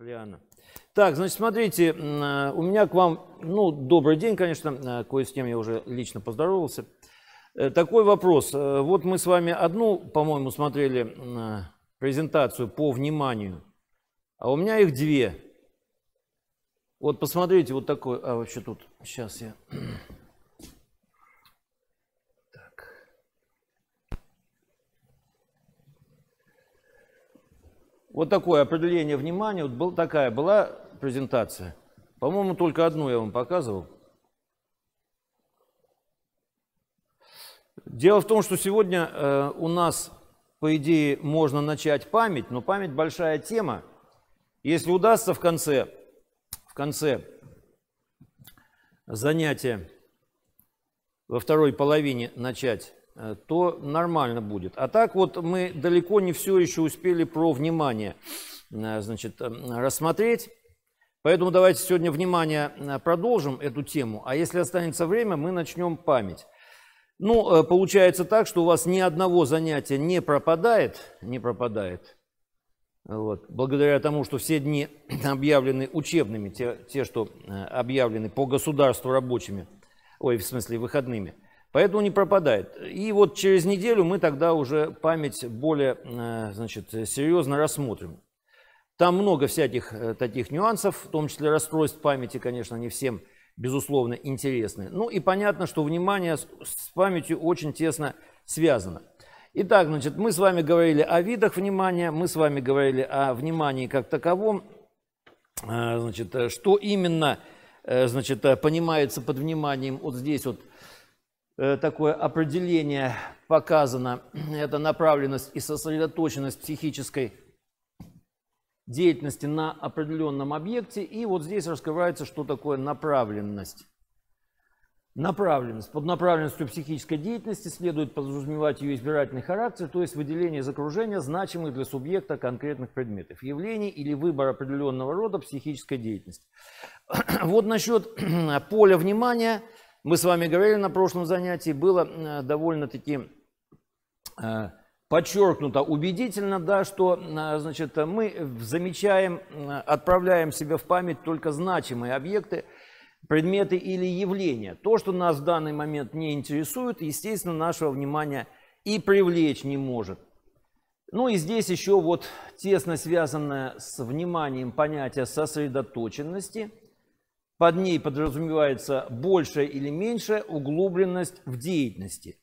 Лиана. Так, значит, смотрите, э, у меня к вам, ну, добрый день, конечно, э, кое с кем я уже лично поздоровался. Э, такой вопрос. Вот мы с вами одну, по-моему, смотрели презентацию по вниманию, а у меня их две. Вот посмотрите, вот такой, а вообще тут, сейчас я Вот такое определение внимания, вот был, такая была презентация. По-моему, только одну я вам показывал. Дело в том, что сегодня э, у нас, по идее, можно начать память, но память большая тема. Если удастся в конце, в конце занятия во второй половине начать Э, то нормально будет. А так вот мы далеко не все еще успели про внимание э, значит, э, рассмотреть. Поэтому давайте сегодня внимание продолжим эту тему, а если останется время, мы начнем память. Ну, получается так, что у вас ни одного занятия не пропадает, не пропадает, вот, благодаря тому, что все дни объявлены учебными, те, те, что объявлены по государству рабочими, ой, в смысле выходными – Поэтому не пропадает. И вот через неделю мы тогда уже память более э, значит, серьезно рассмотрим. Там много всяких э, таких нюансов, в том числе расстройств памяти, конечно, не всем, безусловно, интересны. Ну и понятно, что внимание с памятью очень тесно связано. Итак, значит, мы с вами говорили о видах внимания, мы с вами говорили о внимании как таковом, э, значит, что именно значит, понимается под вниманием вот здесь вот – Э, такое определение показано. Это направленность и сосредоточенность психической деятельности на определенном объекте. И вот здесь раскрывается, что такое направленность. Направленность. Под направленностью психической деятельности следует подразумевать ее избирательный характер, то есть выделение из окружения значимых для субъекта конкретных предметов, явлений или выбор определенного рода психической деятельности. Вот насчет поля внимания – мы с вами говорили на прошлом занятии, было э, довольно-таки э, подчеркнуто убедительно, да, что э, значит, мы замечаем, отправляем себе в память только значимые объекты, предметы или явления. То, что нас в данный момент не интересует, естественно, нашего внимания и привлечь не может. Ну и здесь еще вот тесно связанное с вниманием понятие сосредоточенности – под ней подразумевается большая или меньшая углубленность в деятельности.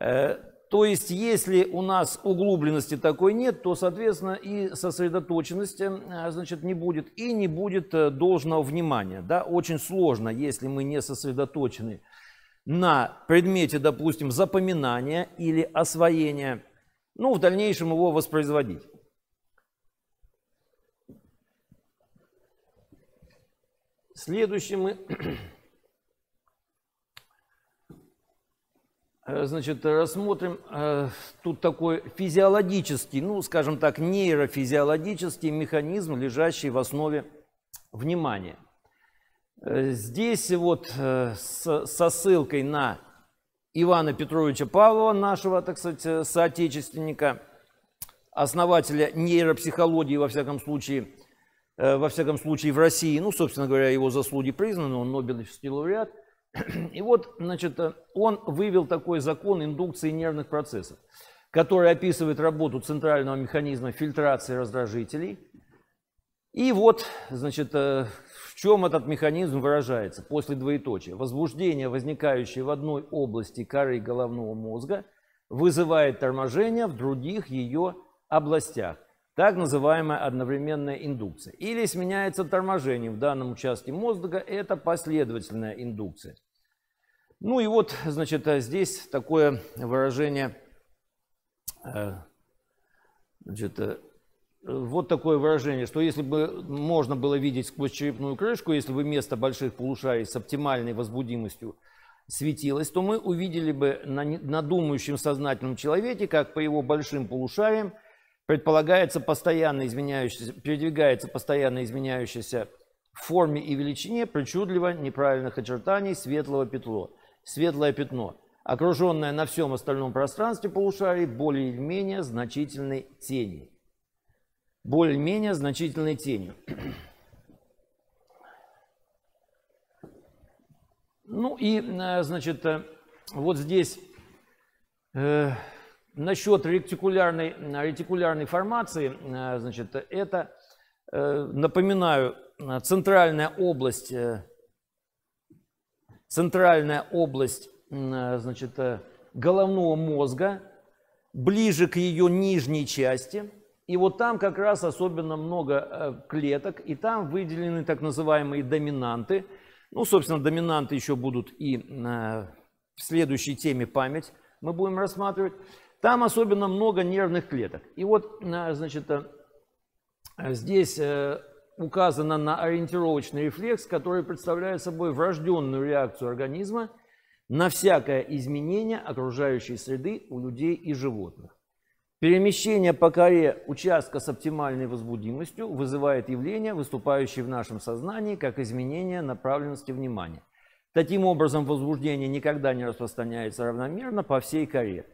Э, то есть, если у нас углубленности такой нет, то, соответственно, и сосредоточенности а, значит, не будет, и не будет э, должного внимания. Да? Очень сложно, если мы не сосредоточены на предмете, допустим, запоминания или освоения, ну, в дальнейшем его воспроизводить. Следующим мы, э, значит, рассмотрим э, тут такой физиологический, ну, скажем так, нейрофизиологический механизм, лежащий в основе внимания. Э, здесь вот со ссылкой на Ивана Петровича Павлова, нашего, так сказать, соотечественника, основателя нейропсихологии, во всяком случае, Э, во всяком случае, в России, ну, собственно говоря, его заслуги признаны, он Нобелевский лауреат. И вот, значит, э, он вывел такой закон индукции нервных процессов, который описывает работу центрального механизма фильтрации раздражителей. И вот, значит, э, в чем этот механизм выражается после двоеточия. Возбуждение, возникающее в одной области коры головного мозга, вызывает торможение в других ее областях так называемая одновременная индукция. Или сменяется торможение в данном участке мозга, это последовательная индукция. Ну и вот, значит, а здесь такое выражение, э, значит, э, вот такое выражение, что если бы можно было видеть сквозь черепную крышку, если бы место больших полушарий с оптимальной возбудимостью светилось, то мы увидели бы на, на думающем сознательном человеке, как по его большим полушариям – Предполагается постоянно изменяющийся, передвигается постоянно изменяющийся в форме и величине причудливо неправильных очертаний светлого пятно. Светлое пятно, окруженное на всем остальном пространстве полушарий более или менее значительной тенью. Более-менее значительной тенью. Ну и, э, значит, э, вот здесь... Э, Насчет ретикулярной, ретикулярной формации, э, значит, это, э, напоминаю, центральная область, э, центральная область значит, головного мозга, ближе к ее нижней части. И вот там как раз особенно много клеток, и там выделены так называемые доминанты. Ну, собственно, доминанты еще будут и в следующей теме память мы будем рассматривать. Там особенно много нервных клеток. И вот, значит, э, э, здесь э, указано на ориентировочный рефлекс, который представляет собой врожденную реакцию организма на всякое изменение окружающей среды у людей и животных. Перемещение по коре участка с оптимальной возбудимостью вызывает явление, выступающее в нашем сознании как изменение направленности внимания. Таким образом, возбуждение никогда не распространяется равномерно по всей коре.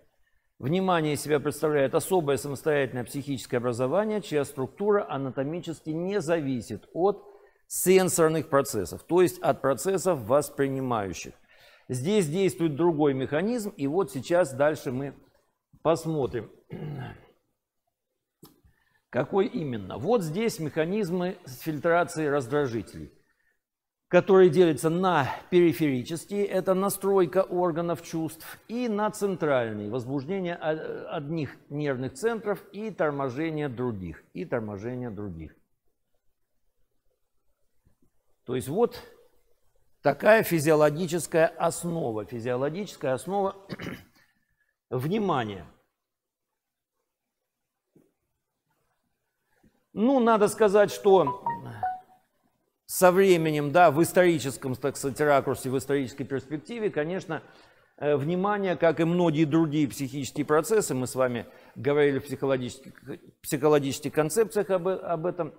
Внимание себя представляет особое самостоятельное психическое образование, чья структура анатомически не зависит от сенсорных процессов, то есть от процессов воспринимающих. Здесь действует другой механизм, и вот сейчас дальше мы посмотрим, какой именно. Вот здесь механизмы фильтрации раздражителей которые делятся на периферические, это настройка органов чувств, и на центральные, возбуждение одних нервных центров и торможение других, и торможение других. То есть вот такая физиологическая основа, физиологическая основа внимания. Ну, надо сказать, что со временем, да, в историческом, так сказать, ракурсе, в исторической перспективе, конечно, э, внимание, как и многие другие психические процессы, мы с вами говорили в психологических, психологических концепциях об, об этом,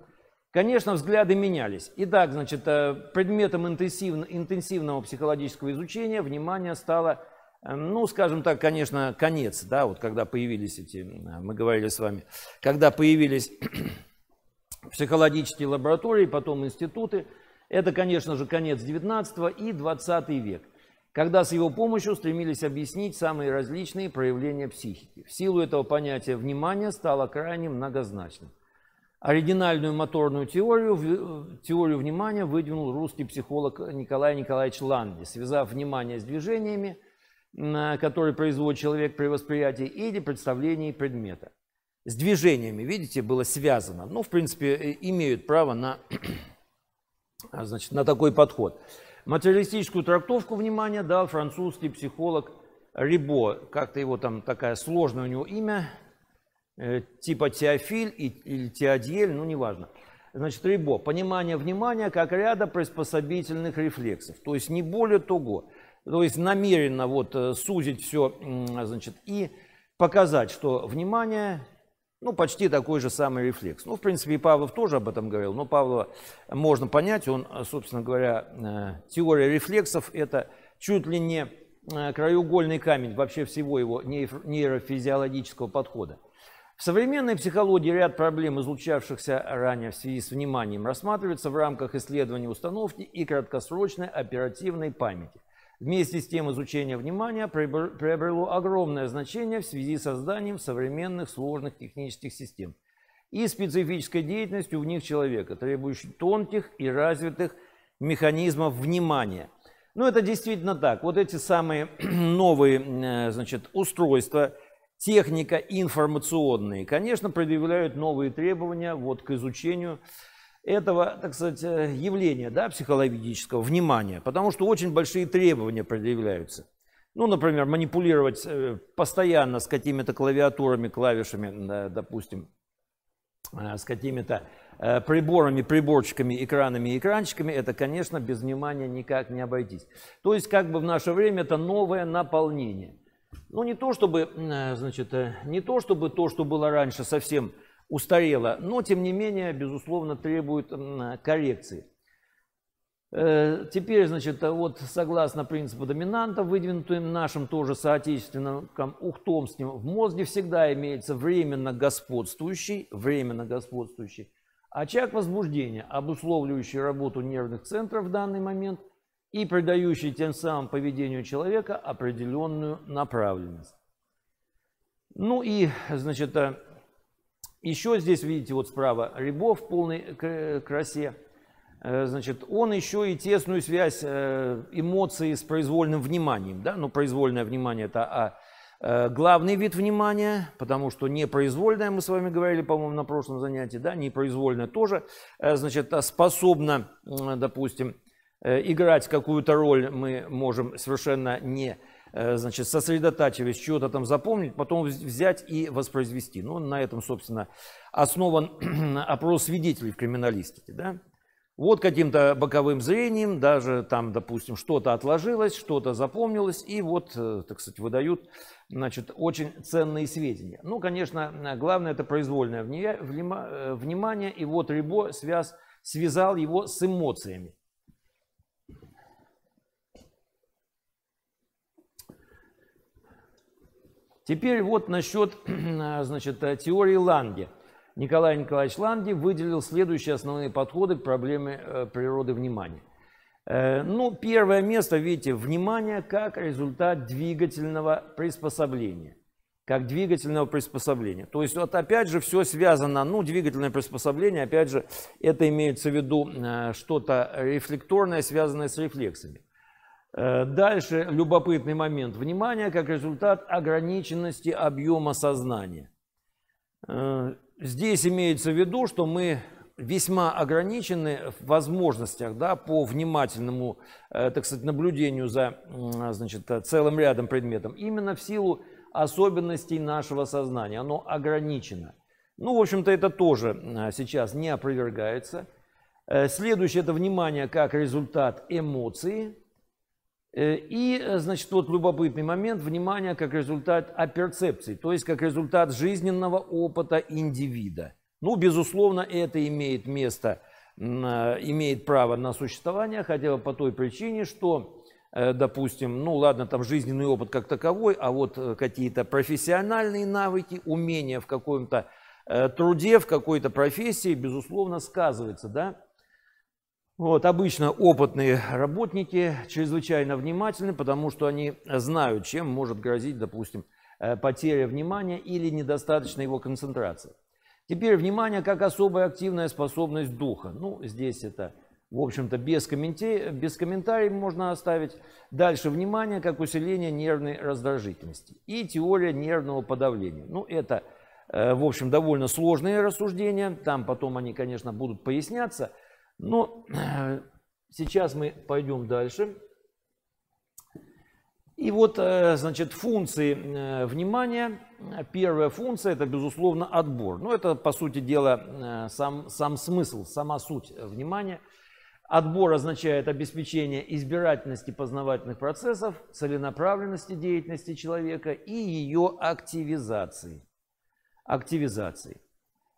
конечно, взгляды менялись. Итак, значит, э, предметом интенсивно, интенсивного психологического изучения внимание стало, э, ну, скажем так, конечно, конец, да, вот когда появились эти, мы говорили с вами, когда появились психологические лаборатории, потом институты. Это, конечно же, конец 19 и 20 век, когда с его помощью стремились объяснить самые различные проявления психики. В силу этого понятия внимание стало крайне многозначным. Оригинальную моторную теорию, теорию внимания выдвинул русский психолог Николай Николаевич Ланди, связав внимание с движениями, э, которые производит человек при восприятии или представлении предмета с движениями, видите, было связано. Ну, в принципе, э, имеют право на, значит, на такой подход. Материалистическую трактовку, внимания дал французский психолог Рибо. Как-то его там такая сложное у него имя, э, типа Теофиль или Теодиель, ну, неважно. Значит, Рибо. Понимание внимания как ряда приспособительных рефлексов. То есть не более того. То есть намеренно вот э, сузить все, значит, и показать, что внимание ну, почти такой же самый рефлекс. Ну, в принципе, и Павлов тоже об этом говорил, но Павлова можно понять. Он, собственно говоря, э, теория рефлексов – это чуть ли не э, краеугольный камень вообще всего его нейрофизиологического подхода. В современной психологии ряд проблем, излучавшихся ранее в связи с вниманием, рассматривается в рамках исследования установки и краткосрочной оперативной памяти – Вместе с тем изучение внимания приобрело огромное значение в связи с созданием современных сложных технических систем и специфической деятельностью в них человека, требующей тонких и развитых механизмов внимания. Ну, это действительно так. Вот эти самые новые э, значит, устройства, техника информационные, конечно, предъявляют новые требования вот, к изучению этого, так сказать, э, явления да, психологического внимания, потому что очень большие требования предъявляются. Ну, например, манипулировать э, постоянно с какими-то клавиатурами, клавишами, допустим, э, с какими-то приборами, приборчиками, экранами и экранчиками, это, конечно, без внимания никак не обойтись. То есть, как бы в наше время это новое наполнение. Ну, не то чтобы, значит, не то чтобы то, что было раньше совсем устарела, но тем не менее, безусловно, требует коррекции. Э, теперь, значит, э, вот согласно принципу доминанта, выдвинутым нашим тоже соотечественникам Ухтомским, в мозге всегда имеется временно господствующий, временно господствующий очаг возбуждения, обусловливающий работу нервных центров в данный момент и придающий тем самым поведению человека определенную направленность. Ну и, значит, э, еще здесь, видите, вот справа Рябов в полной красе. Э, значит, он еще и тесную связь э, эмоций с произвольным вниманием. Да? Ну, произвольное внимание – это а, э, главный вид внимания, потому что непроизвольное, мы с вами говорили, по-моему, на прошлом занятии, да, непроизвольное тоже, значит, а способно, допустим, играть какую-то роль мы можем совершенно не Э, значит, сосредотачиваясь, чего-то там запомнить, потом взять и воспроизвести. Ну, на этом, собственно, основан опрос свидетелей в криминалистике, да. Вот каким-то боковым зрением, даже там, допустим, что-то отложилось, что-то запомнилось, и вот, э, так сказать, выдают, значит, очень ценные сведения. Ну, конечно, главное это произвольное э, внимание, и вот Рибо связ, связал его с эмоциями. Теперь вот насчет э, значит, э, теории Ланге. Николай Николаевич Ланге выделил следующие основные подходы к проблеме э, природы внимания. Ну, первое место, видите, внимание как результат двигательного приспособления. Как двигательного приспособления. То есть, вот опять же, все связано, ну, двигательное приспособление, опять же, это имеется в виду что-то рефлекторное, связанное с рефлексами. Э, дальше любопытный момент. Внимание как результат ограниченности объема сознания. Э, здесь имеется в виду, что мы весьма ограничены в возможностях да, по внимательному, э, так сказать, наблюдению за значит, целым рядом предметом Именно в силу особенностей нашего сознания. Оно ограничено. Ну, в общем-то, это тоже сейчас не опровергается. Следующее – это внимание как результат эмоции – Э, и, э, значит, вот любопытный момент, внимание, как результат о а то есть как результат жизненного опыта индивида. Ну, безусловно, это имеет место, э, имеет право на существование, хотя бы по той причине, что допустим, ну ладно, там жизненный опыт как таковой, а вот какие-то профессиональные навыки, умения в каком-то труде, в какой-то профессии, безусловно, сказывается, да. Вот, обычно опытные работники чрезвычайно внимательны, потому что они знают, чем может грозить, допустим, э, потеря внимания или недостаточная его концентрация. Теперь внимание как особая активная способность духа. Ну, здесь это, в общем-то, без, комментари- без комментариев можно оставить. Дальше внимание как усиление нервной раздражительности и теория нервного подавления. Ну, это, э, в общем, довольно сложные рассуждения. Там потом они, конечно, будут поясняться – но ну, э, сейчас мы пойдем дальше. И вот, э, значит, функции э, внимания. Первая функция – это, безусловно, отбор. Но ну, это, по сути дела, сам, сам смысл, сама суть внимания. Отбор означает обеспечение избирательности познавательных процессов, целенаправленности деятельности человека и ее активизации. активизации.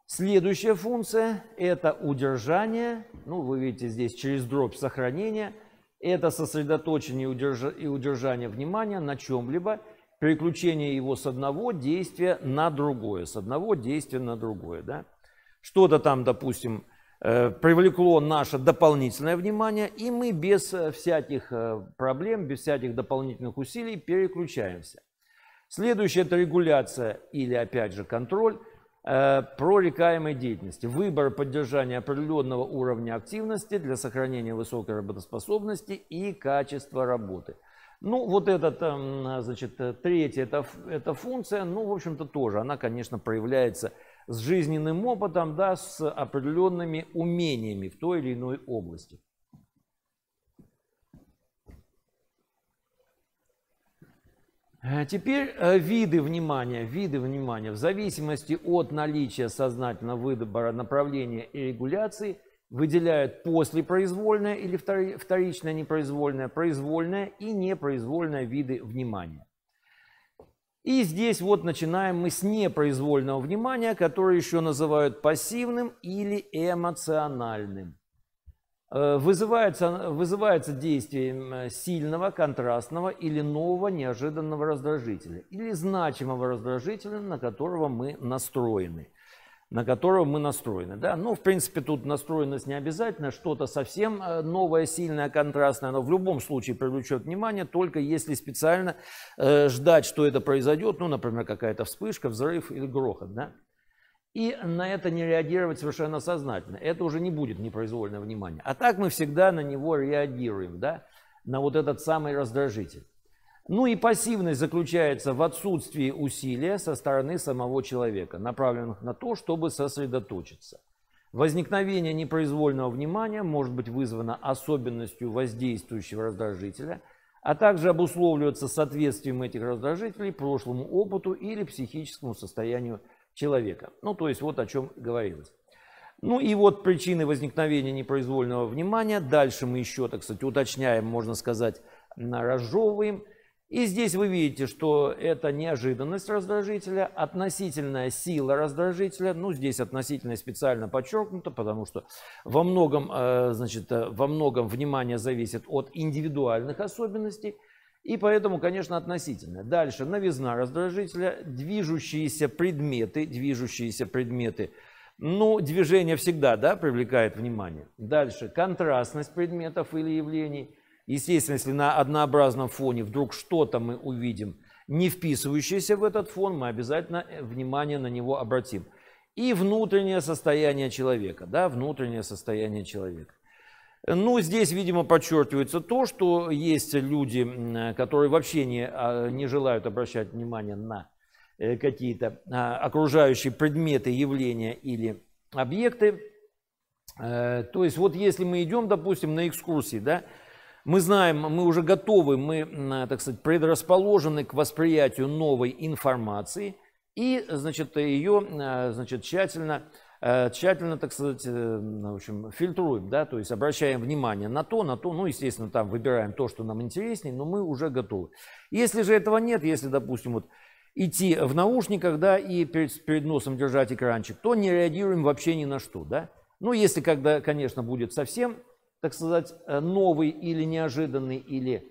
Следующая функция – это удержание. Ну, вы видите здесь через дробь сохранения. Это сосредоточение и удержание внимания на чем-либо, переключение его с одного действия на другое, с одного действия на другое. Да? Что-то там, допустим, э, привлекло наше дополнительное внимание, и мы без э, всяких э, проблем, без всяких дополнительных усилий переключаемся. Следующее – это регуляция или, опять же, контроль – Э, прорекаемой деятельности, выбор поддержания определенного уровня активности для сохранения высокой работоспособности и качества работы. Ну, вот этот, эм, значит, э, третья это, эта функция, ну, в общем-то, тоже, она, конечно, проявляется с жизненным опытом, да, с определенными умениями в той или иной области. Э, теперь э, виды внимания. Виды внимания. В зависимости от наличия сознательного выбора направления и регуляции выделяют послепроизвольное или вторичное непроизвольное, произвольное и непроизвольное виды внимания. И здесь вот начинаем мы с непроизвольного внимания, которое еще называют пассивным или эмоциональным. Э, вызывается, вызывается действием сильного, контрастного или нового неожиданного раздражителя, или значимого раздражителя, на которого мы настроены на которого мы настроены. Да? Ну, в принципе, тут настроенность не обязательно, что-то совсем э, новое, сильное, контрастное, но в любом случае привлечет внимание, только если специально э, ждать, что это произойдет, ну, например, какая-то вспышка, взрыв или грохот. Да? и на это не реагировать совершенно сознательно. Это уже не будет непроизвольное внимание. А так мы всегда на него реагируем, да, на вот этот самый раздражитель. Ну и пассивность заключается в отсутствии усилия со стороны самого человека, направленных на то, чтобы сосредоточиться. Возникновение непроизвольного внимания может быть вызвано особенностью воздействующего раздражителя, а также обусловливаться соответствием этих раздражителей прошлому опыту или психическому состоянию человека. Ну, то есть вот о чем говорилось. Ну и вот причины возникновения непроизвольного внимания. Дальше мы еще, так сказать, уточняем, можно сказать, разжевываем. И здесь вы видите, что это неожиданность раздражителя, относительная сила раздражителя. Ну, здесь относительная специально подчеркнута, потому что во многом, э, значит, э, во многом внимание зависит от индивидуальных особенностей. И поэтому, конечно, относительно. Дальше новизна раздражителя, движущиеся предметы, движущиеся предметы. Ну, движение всегда, да, привлекает внимание. Дальше контрастность предметов или явлений. Естественно, если на однообразном фоне вдруг что-то мы увидим, не вписывающееся в этот фон, мы обязательно э, внимание на него обратим. И внутреннее состояние человека, да, внутреннее состояние человека. Ну, здесь, видимо, подчеркивается то, что есть люди, которые вообще не, а, не желают обращать внимание на э, какие-то а, окружающие предметы, явления или объекты. Э, то есть вот если мы идем, допустим, на экскурсии, да, мы знаем, мы уже готовы, мы, так сказать, предрасположены к восприятию новой информации и, значит, ее, а, значит, тщательно Э, тщательно, так сказать, э, ну, в общем, фильтруем, да, то есть обращаем внимание на то, на то, ну, естественно, там выбираем то, что нам интереснее, но мы уже готовы. Если же этого нет, если, допустим, вот идти в наушниках, да, и перед, перед носом держать экранчик, то не реагируем вообще ни на что, да. Ну, если, когда, конечно, будет совсем, так сказать, э, новый или неожиданный, или,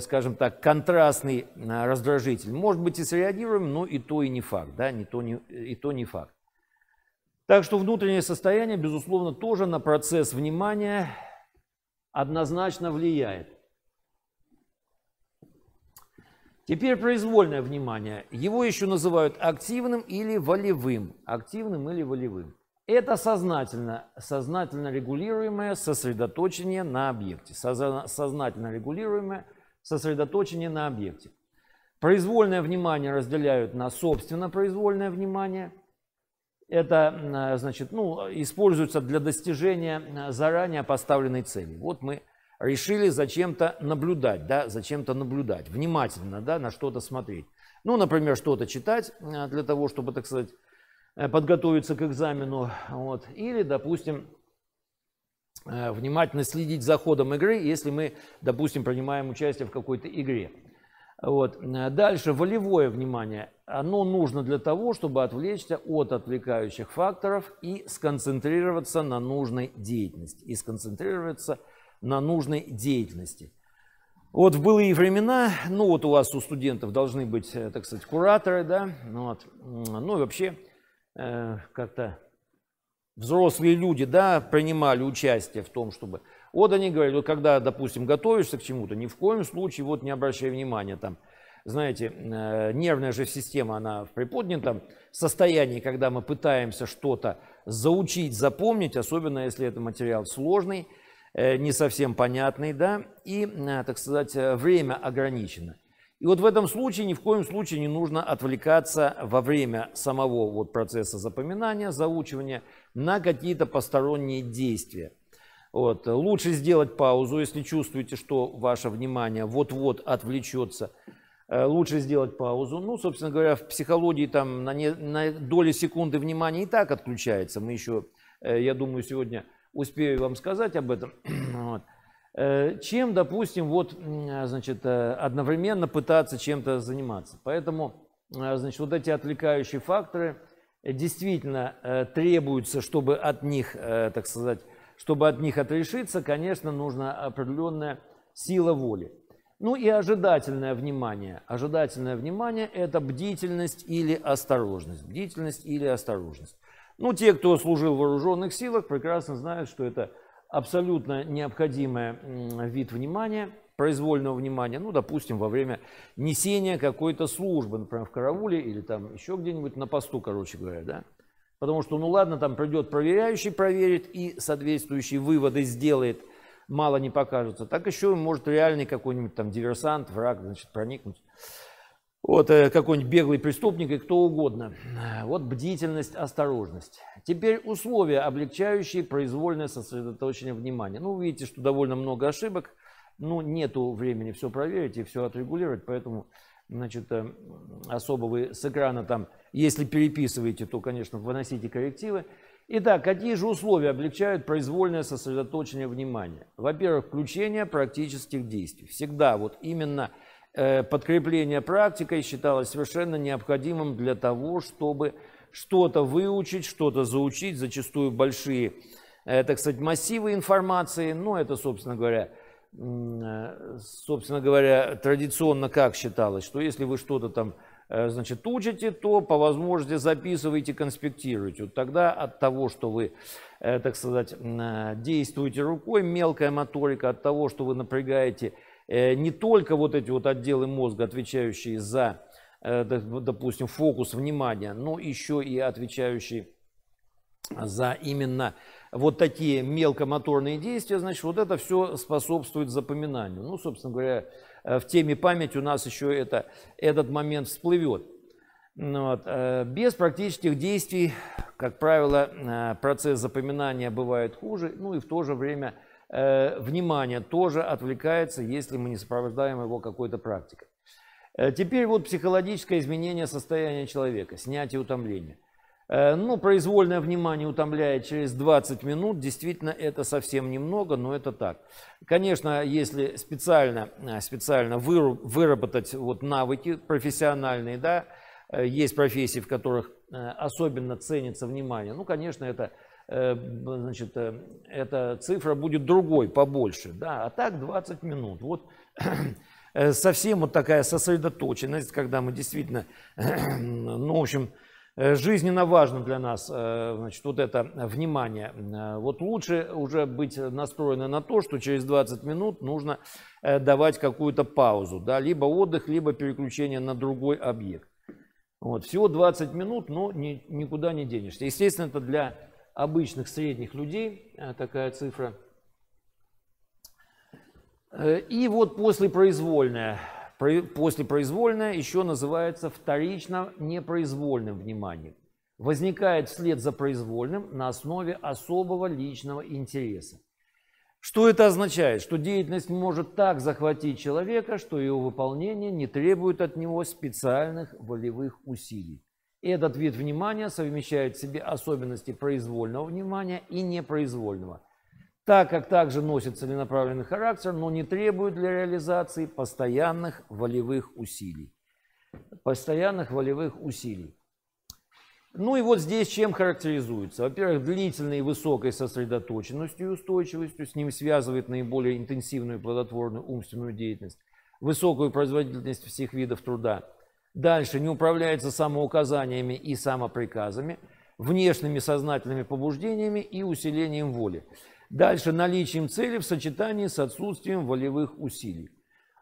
скажем так, контрастный раздражитель, может быть, и среагируем, но и то и не факт, да, не то не, и то не факт. Так что внутреннее состояние, безусловно, тоже на процесс внимания однозначно влияет. Теперь произвольное внимание. Его еще называют активным или волевым. Активным или волевым. Это сознательно, сознательно регулируемое сосредоточение на объекте. Сознательно регулируемое сосредоточение на объекте. Произвольное внимание разделяют на собственно произвольное внимание – это, э, значит, ну, используется для достижения э, заранее поставленной цели. Вот мы решили зачем-то наблюдать, да, зачем-то наблюдать, внимательно, да, на что-то смотреть. Ну, например, что-то читать э, для того, чтобы, так сказать, подготовиться к экзамену, вот, или, допустим, внимательно следить за ходом игры, если мы, допустим, принимаем участие в какой-то игре. Вот. Э, дальше волевое внимание. Оно нужно для того, чтобы отвлечься от отвлекающих факторов и сконцентрироваться на нужной деятельности. И сконцентрироваться на нужной деятельности. Вот в былые времена, ну вот у вас у студентов должны быть, э, так сказать, кураторы, да, ну, вот, ну и вообще э, как-то взрослые люди, да, принимали участие в том, чтобы вот они говорят, вот когда, допустим, готовишься к чему-то, ни в коем случае вот не обращай внимания там, знаете, э, нервная же система, она в приподнятом состоянии, когда мы пытаемся что-то заучить, запомнить, особенно если это материал сложный, э, не совсем понятный, да, и, э, так сказать, время ограничено. И вот в этом случае ни в коем случае не нужно отвлекаться во время самого вот процесса запоминания, заучивания на какие-то посторонние действия. Вот. Э, лучше сделать паузу, если чувствуете, что ваше внимание вот-вот отвлечется. Э, лучше сделать паузу. Ну, собственно говоря, в психологии там на, не, на доли секунды внимания и так отключается. Мы еще, э, я думаю, сегодня успею вам сказать об этом. Вот. Чем, допустим, вот, значит, одновременно пытаться чем-то заниматься. Поэтому, значит, вот эти отвлекающие факторы действительно требуются, чтобы от них, так сказать, чтобы от них отрешиться, конечно, нужна определенная сила воли. Ну и ожидательное внимание. Ожидательное внимание – это бдительность или осторожность. Бдительность или осторожность. Ну, те, кто служил в вооруженных силах, прекрасно знают, что это абсолютно необходимый вид внимания, произвольного внимания, ну, допустим, во время несения какой-то службы, например, в карауле или там еще где-нибудь на посту, короче говоря, да. Потому что, ну ладно, там придет проверяющий, проверит и соответствующие выводы сделает, мало не покажется. Так еще может реальный какой-нибудь там диверсант, враг, значит, проникнуть. Вот э, какой-нибудь беглый преступник и кто угодно. Вот бдительность, осторожность. Теперь условия, облегчающие произвольное сосредоточение внимания. Ну, видите, что довольно много ошибок. Ну, нету времени все проверить и все отрегулировать, поэтому, значит, э, особо вы с экрана там если переписываете, то, конечно, выносите коррективы. Итак, какие же условия облегчают произвольное сосредоточение внимания? Во-первых, включение практических действий. Всегда вот именно э, подкрепление практикой считалось совершенно необходимым для того, чтобы что-то выучить, что-то заучить, зачастую большие, э, так сказать, массивы информации. Но ну, это, собственно говоря, э, собственно говоря, традиционно как считалось, что если вы что-то там Э, значит, учите, то по возможности записывайте, конспектируйте. Вот тогда от того, что вы, э, так сказать, э, действуете рукой, мелкая моторика, от того, что вы напрягаете не только вот эти вот отделы мозга, отвечающие за, допустим, фокус внимания, но еще и отвечающие за именно вот такие мелкомоторные действия, значит, вот это все способствует запоминанию. Ну, собственно говоря, Э, в теме память у нас еще это, этот момент всплывет. Ну вот. Э, без практических действий, как правило, э, процесс запоминания бывает хуже, ну и в то же время внимание тоже отвлекается, если мы не сопровождаем его какой-то практикой. Теперь вот психологическое изменение состояния человека, снятие утомления – Э, ну, произвольное внимание утомляет через 20 минут. Действительно, это совсем немного, но это так. Конечно, если специально, э, специально выработать вот навыки профессиональные, да, э, есть профессии, в которых особенно ценится внимание. Ну, конечно, это, значит, эта цифра будет другой, побольше. Да, а так 20 минут. Вот совсем вот такая сосредоточенность, когда мы действительно, ну, в общем, Э, жизненно важно для нас э, значит, вот это э, внимание. Вот лучше уже быть настроены на то, что через 20 минут нужно давать какую-то паузу, да, либо отдых, либо переключение на другой объект. Вот, всего 20 минут, но ни, никуда не денешься. Естественно, это для обычных средних людей такая цифра. И вот после произвольная после произвольное еще называется вторично непроизвольным вниманием. Возникает вслед за произвольным на основе особого личного интереса. Что это означает? Что деятельность может так захватить человека, что ее выполнение не требует от него специальных волевых усилий. Этот вид внимания совмещает в себе особенности произвольного внимания и непроизвольного – так как также носит целенаправленный характер, но не требует для реализации постоянных волевых усилий. Постоянных волевых усилий. Ну и вот здесь чем характеризуется? Во-первых, длительной и высокой сосредоточенностью и устойчивостью, с ним связывает наиболее интенсивную и плодотворную умственную деятельность, высокую производительность всех видов труда. Дальше не управляется самоуказаниями и самоприказами, внешними сознательными побуждениями и усилением воли. Дальше наличием цели в сочетании с отсутствием волевых усилий.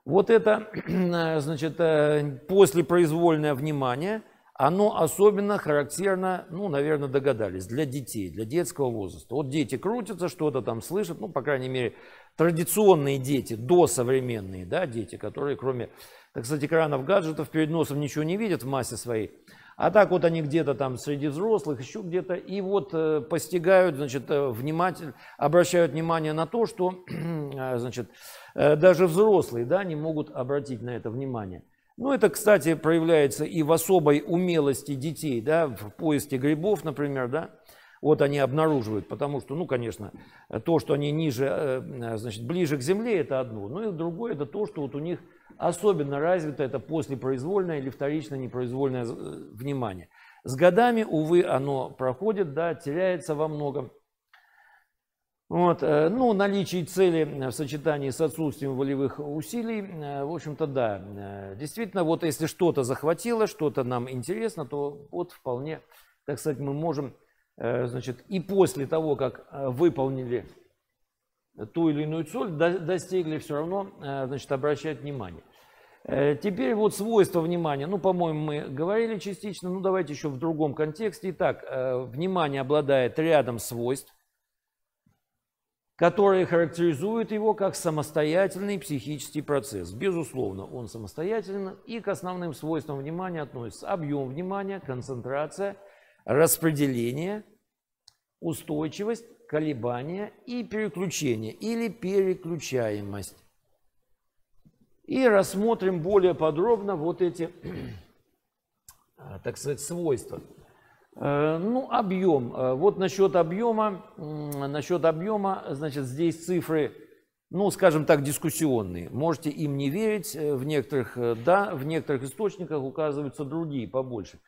Вот это, значит, э, послепроизвольное внимание, оно особенно характерно, ну, наверное, догадались, для детей, для детского возраста. Вот дети крутятся, что-то там слышат, ну, по крайней мере, традиционные дети, досовременные, да, дети, которые кроме, так сказать, экранов гаджетов перед носом ничего не видят в массе своей. А так вот они где-то там среди взрослых, еще где-то, и вот э, постигают, значит, э, вниматель, обращают внимание на то, что, э, значит, даже взрослые, да, не могут обратить на это внимание. Ну, это, кстати, проявляется и в особой умелости детей, да, в поиске грибов, например, да, вот они обнаруживают, потому что, ну, конечно, то, что они ниже, э, значит, ближе к земле, это одно, ну и другое, это то, что вот у них особенно развито это послепроизвольное или вторично непроизвольное э, внимание. С годами, увы, оно проходит, да, теряется во многом. Вот, э, ну, наличие цели в сочетании с отсутствием волевых усилий, в общем-то, да. Действительно, вот если что-то захватило, что-то нам интересно, то вот вполне, так сказать, мы можем Э, значит, и после того, как э, выполнили ту или иную цель, достигли все равно, э, значит, обращать внимание. Теперь вот свойства внимания. Ну, по-моему, мы говорили частично, ну давайте еще в другом контексте. Итак, внимание обладает рядом свойств, которые характеризуют его как самостоятельный психический процесс. Безусловно, он самостоятельный. и к основным свойствам внимания относятся объем внимания, концентрация – распределение, устойчивость, колебания и переключение или переключаемость. И рассмотрим более подробно вот эти, так сказать, свойства. Э, ну, объем. Э, вот насчет объема, насчет объема, значит, здесь цифры, ну, скажем так, дискуссионные. Можете им не верить, э, в некоторых, да, в некоторых источниках указываются другие побольше.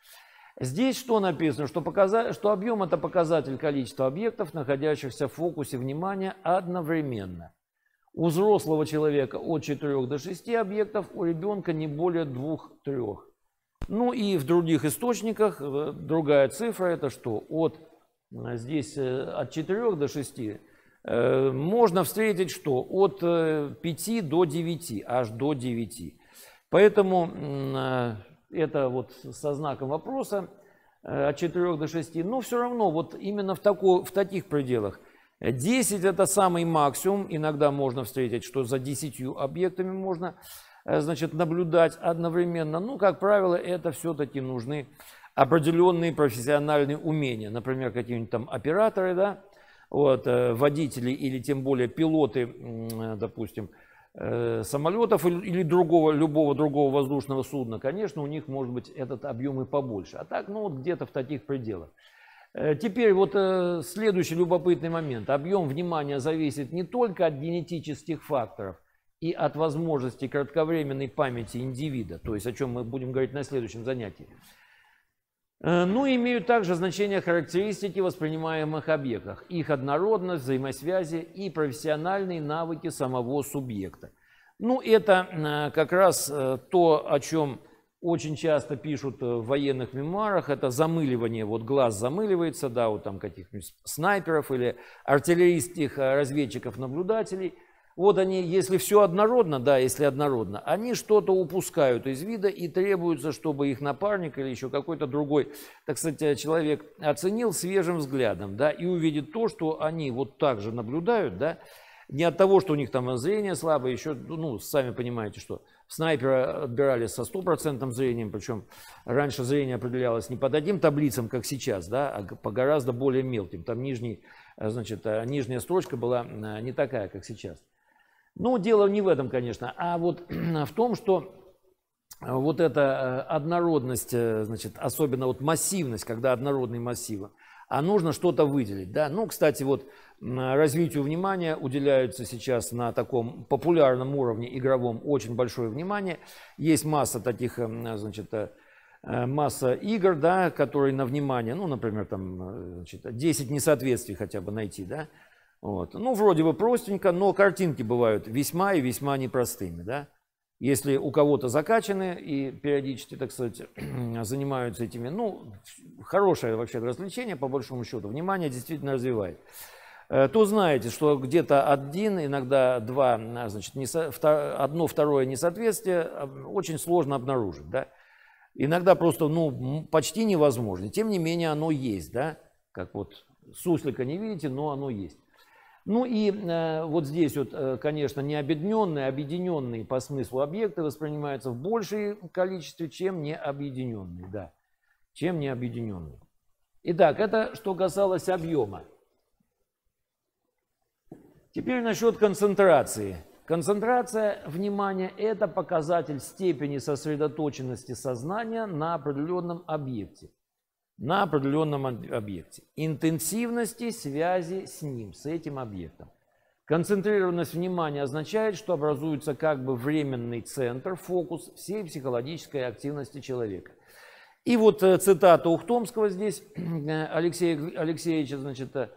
Здесь что написано? Что, показа... что объем – это показатель количества объектов, находящихся в фокусе внимания одновременно. У взрослого человека от 4 до 6 объектов, у ребенка не более 2-3. Ну и в других источниках э, другая цифра – это что? От, э, здесь э, от 4 до 6 можно встретить что? От 5 до 9, аж до 9. Поэтому это вот со знаком вопроса э, от 4 до 6. Но все равно вот именно в, тако, в таких пределах. 10 это самый максимум. Иногда можно встретить, что за 10 объектами можно э, значит, наблюдать одновременно. Ну, как правило, это все-таки нужны определенные профессиональные умения. Например, какие-нибудь там операторы, да, вот, э, водители или тем более пилоты, допустим, Э, самолетов или другого, любого другого воздушного судна, конечно, у них может быть этот объем и побольше. А так, ну вот где-то в таких пределах. Э, теперь вот э, следующий любопытный момент. Объем внимания зависит не только от генетических факторов и от возможности кратковременной памяти индивида, то есть о чем мы будем говорить на следующем занятии, Э, ну, имеют также значение характеристики воспринимаемых объектов, их однородность, взаимосвязи и профессиональные навыки самого субъекта. Ну, это э, как раз э, то, о чем очень часто пишут в военных мемуарах, это замыливание, вот глаз замыливается, да, у вот там каких-нибудь снайперов или артиллерийских разведчиков-наблюдателей, вот они, если все однородно, да, если однородно, они что-то упускают из вида и требуется, чтобы их напарник или еще какой-то другой, так сказать, э, человек оценил свежим взглядом, да, и увидит то, что они вот так же наблюдают, да, не от того, что у них там зрение слабое, еще, ну, сами понимаете, что снайпера отбирали со стопроцентным зрением, причем раньше зрение определялось не по таким таблицам, как сейчас, да, а по гораздо более мелким. Там нижний, э, значит, э, нижняя строчка была не такая, как сейчас. Ну, дело не в этом, конечно, а вот в том, что э, вот эта э, однородность, э, значит, особенно вот массивность, когда однородный массив, а нужно что-то выделить, да. Ну, кстати, вот развитию внимания уделяются сейчас на таком популярном уровне игровом очень большое внимание. Есть масса таких, значит, масса игр, да, которые на внимание, ну, например, там, значит, 10 несоответствий хотя бы найти, да, вот. Ну, вроде бы простенько, но картинки бывают весьма и весьма непростыми, да. Если у кого-то закачаны и периодически, так сказать, занимаются этими, ну, хорошее вообще развлечение, по большому счету, внимание действительно развивает э, то знаете, что где-то один, иногда два, а, значит, не со, втор, одно, второе несоответствие очень сложно обнаружить, да. Иногда просто, ну, почти невозможно. Тем не менее, оно есть, да. Как вот суслика не видите, но оно есть. Ну и э, вот здесь вот, э, конечно, необъединенные, объединенные по смыслу объекты воспринимаются в большем количестве, чем необъединенные, да, чем необъединенные. Итак, это что касалось объема. Теперь насчет концентрации. Концентрация внимания – это показатель степени сосредоточенности сознания на определенном объекте – на определенном объекте, интенсивности связи с ним, с этим объектом. Концентрированность внимания означает, что образуется как бы временный центр, фокус всей психологической активности человека. И вот э, цитата Ухтомского здесь, Алексея Алексеевича, значит, э,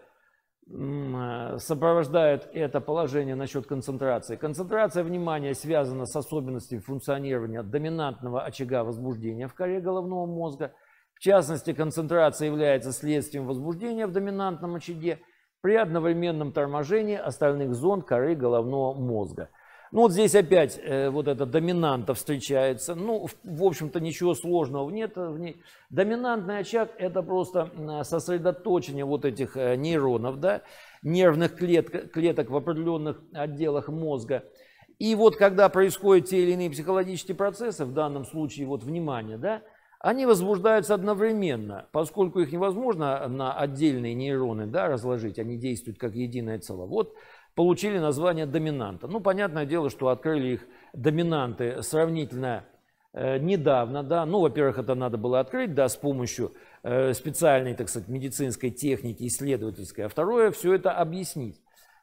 э, сопровождает это положение насчет концентрации. Концентрация внимания связана с особенностями функционирования доминантного очага возбуждения в коре головного мозга – в частности, концентрация является следствием возбуждения в доминантном очаге при одновременном торможении остальных зон коры головного мозга. Ну вот здесь опять э, вот эта доминанта встречается. Ну, в, в общем-то, ничего сложного нет в ней. Доминантный очаг – это просто сосредоточение вот этих э, нейронов, да, нервных клеток, клеток в определенных отделах мозга. И вот когда происходят те или иные психологические процессы, в данном случае вот внимание, да, они возбуждаются одновременно, поскольку их невозможно на отдельные нейроны да, разложить, они действуют как единое целое. Вот получили название доминанта. Ну, понятное дело, что открыли их доминанты сравнительно э, недавно, да, ну, во-первых, это надо было открыть, да, с помощью э, специальной, так сказать, медицинской техники исследовательской, а второе, все это объяснить.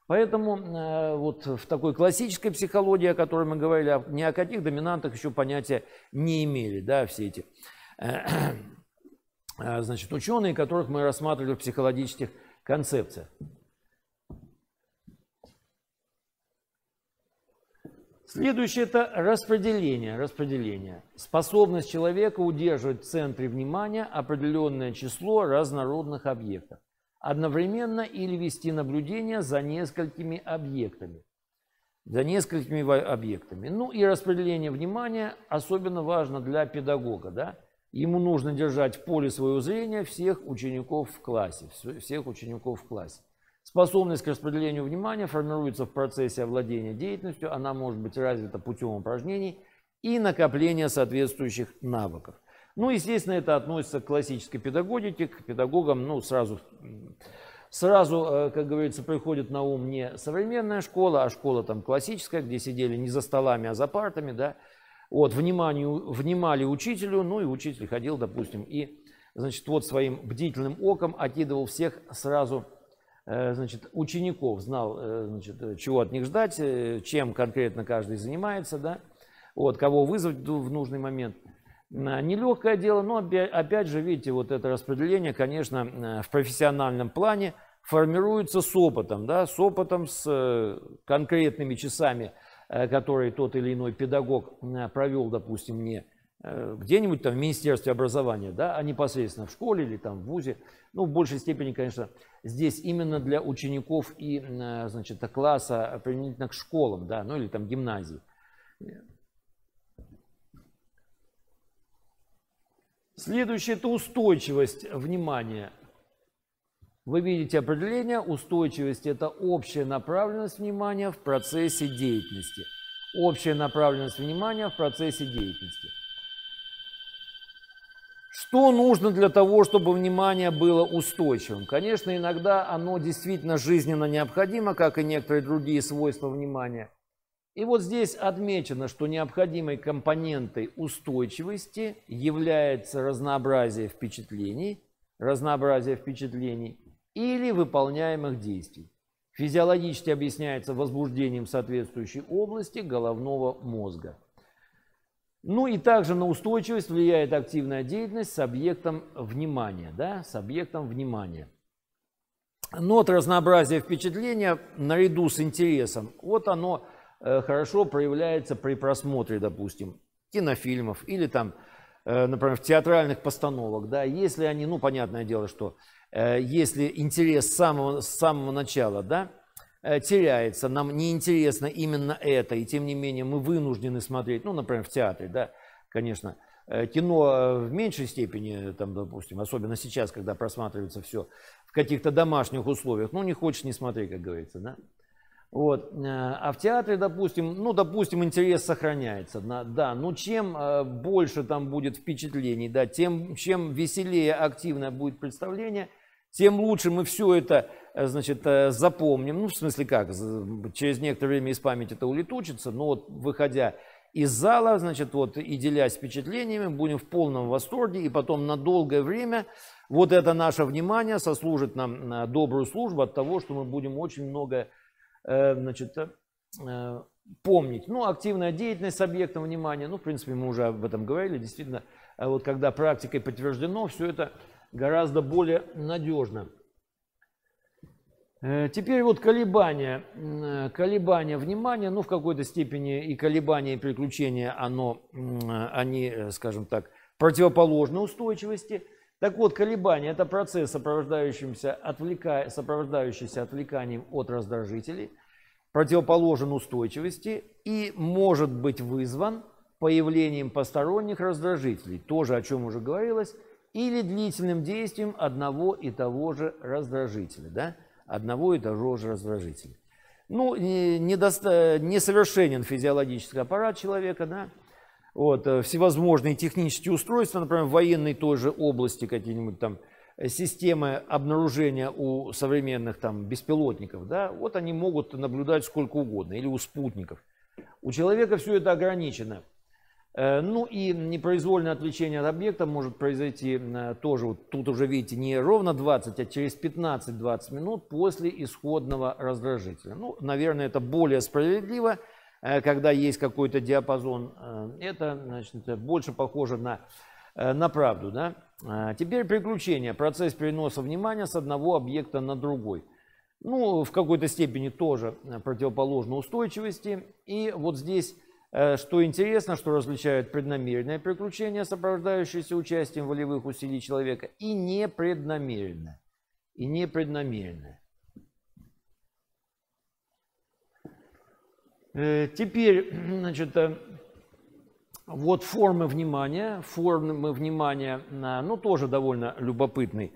Поэтому э, вот в такой классической психологии, о которой мы говорили, ни о каких доминантах еще понятия не имели, да, все эти Э, э, значит, ученые, которых мы рассматривали в психологических концепциях. Следующее – это распределение. распределение. Способность человека удерживать в центре внимания определенное число разнородных объектов, одновременно или вести наблюдение за несколькими объектами. За несколькими объектами. Ну и распределение внимания особенно важно для педагога. Да? Ему нужно держать в поле своего зрения всех учеников в классе. Всех учеников в классе. Способность к распределению внимания формируется в процессе овладения деятельностью. Она может быть развита путем упражнений и накопления соответствующих навыков. Ну, естественно, это относится к классической педагогике, к педагогам, ну, сразу, сразу, э, как говорится, приходит на ум не современная школа, а школа там классическая, где сидели не за столами, а за партами, да, вот внимания, внимали учителю, ну и учитель ходил, допустим, и, значит, вот своим бдительным оком окидывал всех сразу, э, значит, учеников, знал, э, значит, чего от них ждать, э, чем конкретно каждый занимается, да, вот, кого вызвать в нужный момент. А, Нелегкое дело, но опять же, видите, вот это распределение, конечно, в профессиональном плане формируется с опытом, да, с опытом, с конкретными часами – Э, который тот или иной педагог э, провел, допустим, не э, где-нибудь там в Министерстве образования, да, а непосредственно в школе или там в ВУЗе. Ну, в большей степени, конечно, здесь именно для учеников и, значит, класса применительно к школам, да, ну или там гимназии. Следующее – это устойчивость внимания. Вы видите определение, устойчивости – это общая направленность внимания в процессе деятельности. Общая направленность внимания в процессе деятельности. Что нужно для того, чтобы внимание было устойчивым? Конечно, иногда оно действительно жизненно необходимо, как и некоторые другие свойства внимания. И вот здесь отмечено, что необходимой компонентой устойчивости является разнообразие впечатлений, разнообразие впечатлений или выполняемых действий. Физиологически объясняется возбуждением соответствующей области головного мозга. Ну и также на устойчивость влияет активная деятельность с объектом внимания. Да, с объектом внимания. Но ну от разнообразия впечатления наряду с интересом, вот оно э, хорошо проявляется при просмотре, допустим, кинофильмов или там Э, например, в театральных постановок, да, если они, ну, понятное дело, что э, если интерес с самого, с самого начала, да, э, теряется, нам неинтересно именно это, и тем не менее мы вынуждены смотреть, ну, например, в театре, да, конечно, кино в меньшей степени, там, допустим, особенно сейчас, когда просматривается все в каких-то домашних условиях, ну, не хочешь не смотри, как говорится, да, вот. Э, а в театре, допустим, ну, допустим, интерес сохраняется, да, но ну, чем э, больше там будет впечатлений, да, тем, чем веселее, активное будет представление, тем лучше мы все это, э, значит, запомним, ну, в смысле как, через некоторое время из памяти это улетучится, но вот выходя из зала, значит, вот и делясь впечатлениями, будем в полном восторге, и потом на долгое время вот это наше внимание сослужит нам добрую службу от того, что мы будем очень многое Э, значит, э, э, помнить. Ну, активная деятельность с объектом внимания, ну, в принципе, мы уже об этом говорили, действительно, вот когда практикой подтверждено, все это гораздо более надежно. Теперь вот колебания, колебания внимания, ну, в какой-то степени и колебания, и приключения, оно, они, скажем так, противоположны устойчивости – так вот, колебания – это процесс, сопровождающийся, отвлека... сопровождающийся отвлеканием от раздражителей, противоположен устойчивости и может быть вызван появлением посторонних раздражителей, тоже о чем уже говорилось, или длительным действием одного и того же раздражителя, да? одного и того же раздражителя. Ну, недоста... несовершенен физиологический аппарат человека, да, вот, э, всевозможные технические устройства, например, в военной той же области какие-нибудь там э, системы обнаружения у современных там беспилотников, да, вот они могут наблюдать сколько угодно, или у спутников. У человека все это ограничено. Э, ну и непроизвольное отвлечение от объекта может произойти тоже, вот тут уже видите, не ровно 20, а через 15-20 минут после исходного раздражителя. Ну, наверное, это более справедливо, Э, когда есть какой-то диапазон, э, это значит, больше похоже на, э, на правду. Да? Теперь приключения. Процесс переноса внимания с одного объекта на другой. Ну, в какой-то степени тоже противоположно устойчивости. И вот здесь, что интересно, что различают преднамеренное приключение, сопровождающееся участием волевых усилий человека, и непреднамеренное. И непреднамеренное. Э, теперь, значит, э, вот формы внимания, формы внимания, а, ну, тоже довольно любопытный,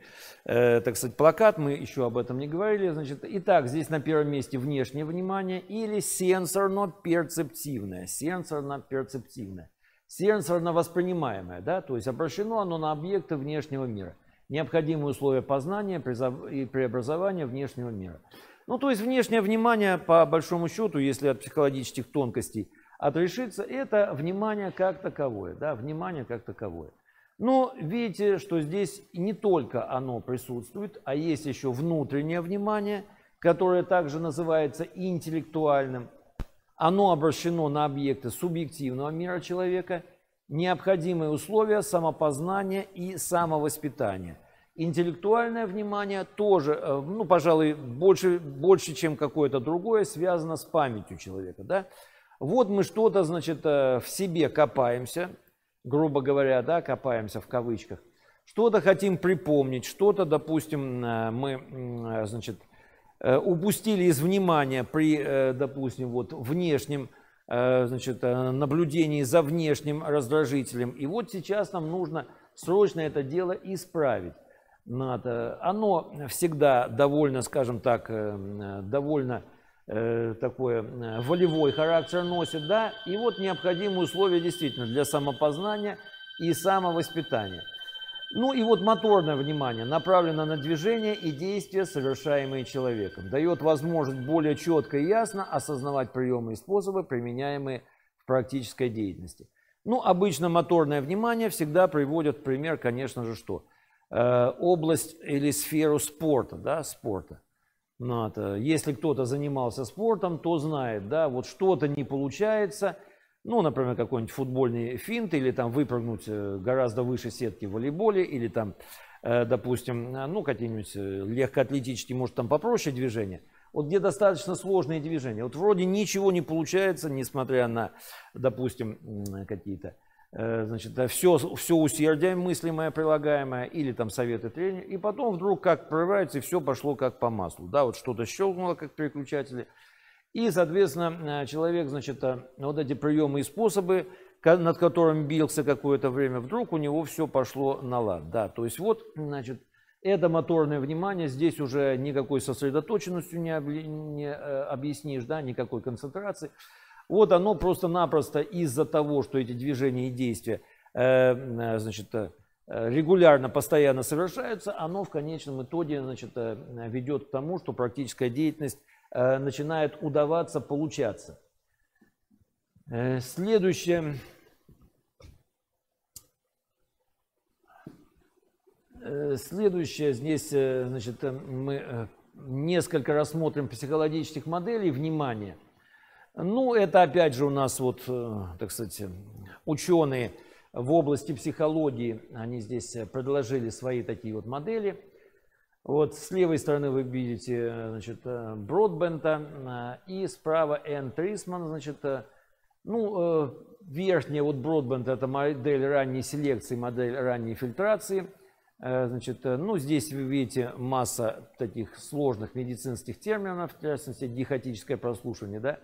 э, так сказать, плакат, мы еще об этом не говорили. Значит, итак, здесь на первом месте внешнее внимание или сенсорно-перцептивное, сенсорно-перцептивное, сенсорно-воспринимаемое, да, то есть обращено оно на объекты внешнего мира, необходимые условия познания и преобразования внешнего мира. Ну, то есть внешнее внимание, по большому счету, если от психологических тонкостей отрешиться, это внимание как таковое, да, внимание как таковое. Но видите, что здесь не только оно присутствует, а есть еще внутреннее внимание, которое также называется интеллектуальным. Оно обращено на объекты субъективного мира человека, необходимые условия самопознания и самовоспитания – Интеллектуальное внимание тоже, э, ну, пожалуй, больше, больше чем какое-то другое, связано с памятью человека, да. Вот мы что-то, значит, э, в себе копаемся, грубо говоря, да, копаемся в кавычках. Что-то хотим припомнить, что-то, допустим, э, мы, значит, упустили из внимания при, допустим, вот внешнем, значит, наблюдении за внешним раздражителем. И вот сейчас нам нужно срочно это дело исправить надо, оно всегда довольно, скажем так, э, довольно э, такой э, волевой характер носит, да, и вот необходимые условия действительно для самопознания и самовоспитания. Ну и вот моторное внимание направлено на движение и действия, совершаемые человеком. Дает возможность более четко и ясно осознавать приемы и способы, применяемые в практической деятельности. Ну, обычно моторное внимание всегда приводит в пример, конечно же, что – Э, область или сферу спорта, да, спорта. Надо. Ну, э, если кто-то занимался спортом, то знает, да, вот что-то не получается, ну, например, какой-нибудь футбольный финт или там выпрыгнуть э, гораздо выше сетки в волейболе или там, допустим, ну, какие-нибудь легкоатлетические, может, там попроще движения. Вот где достаточно сложные движения. Вот вроде ничего не получается, несмотря на, допустим, какие-то Э, значит, да все, все усердие мыслимое, прилагаемое, или там советы тренера, и потом вдруг как прорывается, и все пошло как по маслу, да, вот что-то щелкнуло, как переключатели, и, соответственно, э, человек, значит, э, вот эти приемы и способы, над которым бился какое-то время, вдруг у него все пошло на лад, да, то есть вот, значит, это моторное внимание, здесь уже никакой сосредоточенностью не, объяснишь, да, никакой концентрации, вот оно просто-напросто из-за того, что эти движения и действия э, э, значит, э, регулярно, постоянно совершаются, оно в конечном итоге значит, ведет к тому, что практическая деятельность начинает удаваться, получаться. Следующее. Следующее здесь, значит, мы несколько рассмотрим психологических моделей внимания – ну, это опять же у нас вот, э, так сказать, ученые в области психологии, они здесь э, предложили свои такие вот модели. Вот с левой стороны вы видите, э, значит, Бродбента, и справа Энн Трисман, значит, ну, верхняя вот Бродбент – это модель ранней селекции, модель ранней фильтрации. Значит, ну, здесь вы видите масса таких сложных медицинских терминов, в частности, дихотическое прослушивание, да,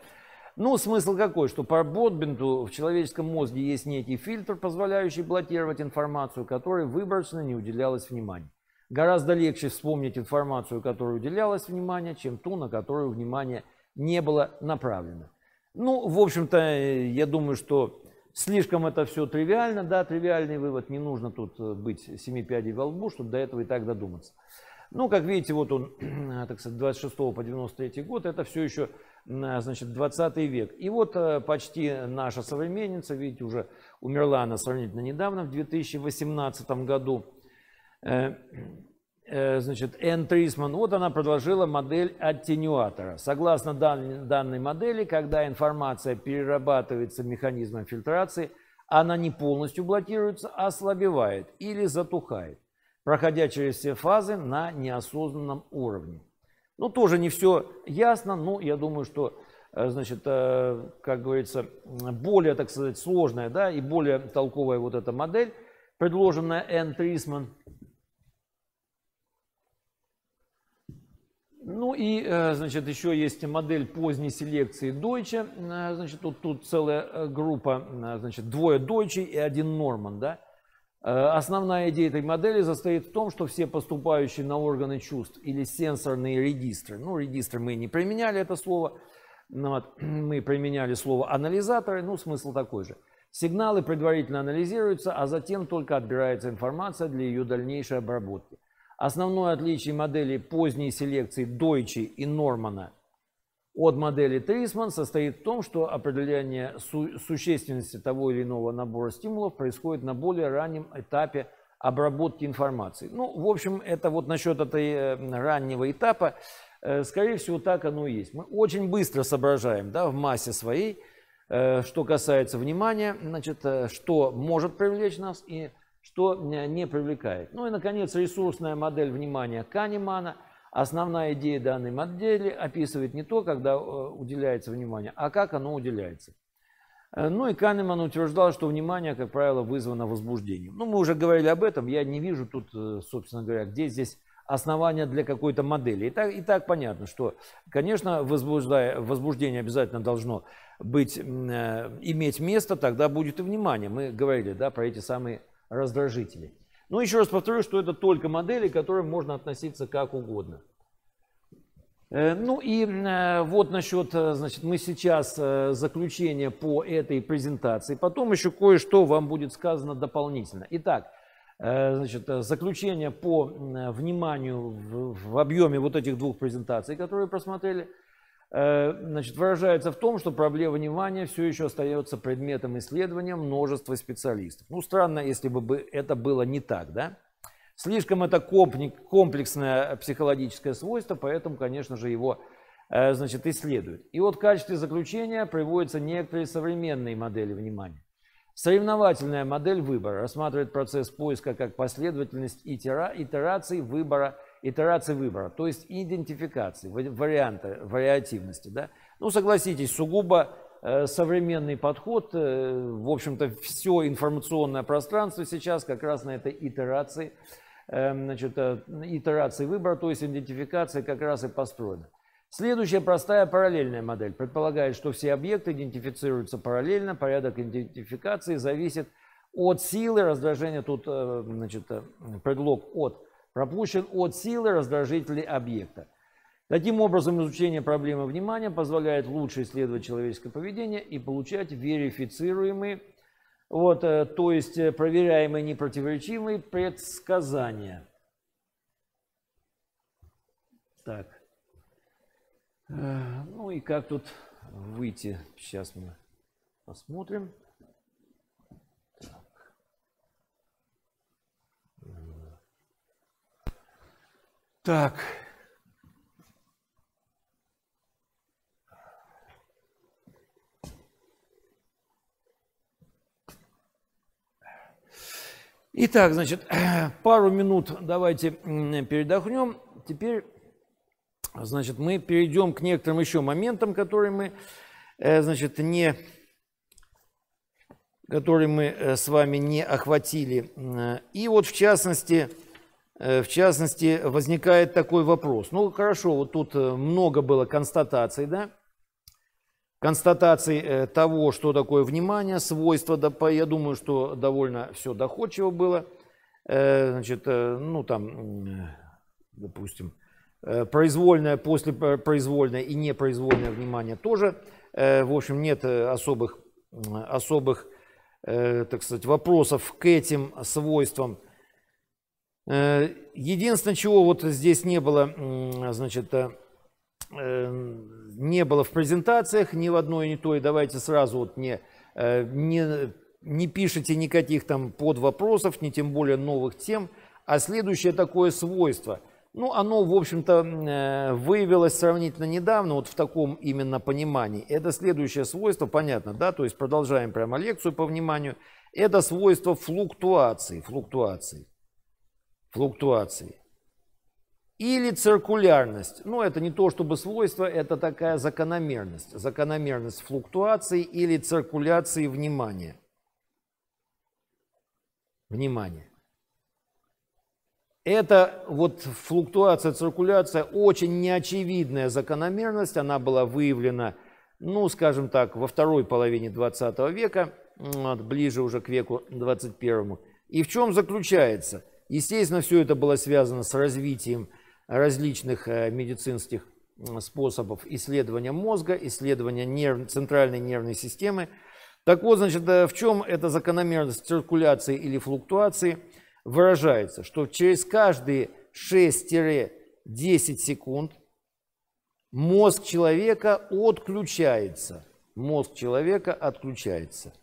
ну, смысл какой, что по Бродбенту в человеческом мозге есть некий фильтр, позволяющий блокировать информацию, которой выборочно не уделялось внимания. Гораздо легче вспомнить информацию, которой уделялось внимание, чем ту, на которую внимание не было направлено. Ну, в общем-то, э, я думаю, что слишком это все тривиально, да, тривиальный вывод, не нужно тут э, быть семи пядей во лбу, чтобы до этого и так додуматься. Ну, как видите, вот он, так сказать, 26 по 93 год, это все еще значит, 20 век. И вот э, почти наша современница, видите, уже умерла она сравнительно недавно, в 2018 году. Э, э, значит, Энн Трисман, вот она предложила модель аттенюатора. Согласно данной модели, когда информация перерабатывается механизмом фильтрации, она не полностью блокируется, а ослабевает или затухает, проходя через все фазы на неосознанном уровне. Ну, тоже не все ясно, но я думаю, что, э, значит, э, как говорится, более, так сказать, сложная, да, и более толковая вот эта модель, предложенная Энн Трисман. Ну и, э, значит, еще есть модель поздней селекции Дойче. Значит, тут, тут целая группа, значит, двое Дойче и один Норман, да. Э, основная идея этой модели состоит в том, что все поступающие на органы чувств или сенсорные регистры, ну, регистры мы не применяли это слово, ну, вот, мы применяли слово анализаторы, ну, смысл такой же. Сигналы предварительно анализируются, а затем только отбирается информация для ее дальнейшей обработки. Основное отличие модели поздней селекции Дойчи и Нормана – от модели Трисман состоит в том, что определение су- существенности того или иного набора стимулов происходит на более раннем этапе обработки информации. Ну, в общем, это вот насчет этой э, раннего этапа, э, скорее всего, так оно и есть. Мы очень быстро соображаем, да, в массе своей, э, что касается внимания, значит, что может привлечь нас и что не привлекает. Ну и, наконец, ресурсная модель внимания Канемана – Основная идея данной модели описывает не то, когда э, уделяется внимание, а как оно уделяется. Э, ну и Канеман утверждал, что внимание, как правило, вызвано возбуждением. Ну, мы уже говорили об этом, я не вижу тут, э, собственно говоря, где здесь основания для какой-то модели. И так, и так понятно, что, конечно, возбуждение обязательно должно быть, иметь место, тогда будет и внимание. Мы говорили да, про эти самые раздражители. Но ну, еще раз повторю, что это только модели, к которым можно относиться как угодно. Э, ну и э, вот насчет, э, значит, мы сейчас заключение по этой презентации. Потом еще кое-что вам будет сказано дополнительно. Итак, значит, заключение по вниманию в, в объеме вот этих двух презентаций, которые просмотрели – Э, значит, выражается в том, что проблема внимания все еще остается предметом исследования множества специалистов. Ну, странно, если бы это было не так, да? Слишком это комплексное психологическое свойство, поэтому, конечно же, его э, значит, исследуют. И вот в качестве заключения приводятся некоторые современные модели внимания. Соревновательная модель выбора рассматривает процесс поиска как последовательность итера, итераций выбора – итерации выбора, то есть идентификации, варианта, вариативности. Да? Ну, согласитесь, сугубо э, современный подход. Э, в общем-то, все информационное пространство сейчас как раз на этой итерации, эм, значит, э, итерации выбора, то есть идентификации как раз и построена. Следующая простая параллельная модель предполагает, что все объекты идентифицируются параллельно, порядок идентификации зависит от силы раздражения, тут значит, предлог от пропущен от силы раздражителей объекта. Таким образом, изучение проблемы внимания позволяет лучше исследовать человеческое поведение и получать верифицируемые, вот, э, то есть э, проверяемые непротиворечивые предсказания. Так. Э, ну и как тут выйти? Сейчас мы посмотрим. Так. Итак, значит, пару минут давайте передохнем. Теперь, значит, мы перейдем к некоторым еще моментам, которые мы, э, значит, не, которые мы э, с вами не охватили. Э, и вот, в частности, Э, в частности, возникает такой вопрос. Ну, хорошо, вот тут э, много было констатаций, да? Констатаций э, того, что такое внимание, свойства, да? я думаю, что довольно все доходчиво было. Значит, ну там, допустим, произвольное, после произвольное и непроизвольное внимание тоже. В общем, нет особых, особых так сказать, вопросов к этим свойствам – Э, единственное, чего вот здесь не было, значит, э, э, не было в презентациях ни в одной, ни той. Давайте сразу вот не, не, не пишите никаких там под вопросов, не тем более новых тем. А следующее такое свойство. Ну, оно, в общем-то, выявилось сравнительно недавно, вот в таком именно понимании. Это следующее свойство, понятно, да, то есть продолжаем прямо лекцию по вниманию. Это свойство флуктуации, флуктуации флуктуации. Или циркулярность. Ну, это не то чтобы свойство, это такая закономерность. Закономерность флуктуации или циркуляции внимания. Внимание. Это вот флуктуация, циркуляция, очень неочевидная закономерность. Она была выявлена, ну, скажем так, во второй половине 20 века, ближе уже к веку 21. И в чем заключается – Естественно, все это было связано с развитием различных э, медицинских способов исследования мозга, исследования нерв, центральной нервной системы. Так вот, значит, э, в чем эта закономерность циркуляции или флуктуации выражается, что через каждые 6-10 секунд мозг человека отключается. Мозг человека отключается.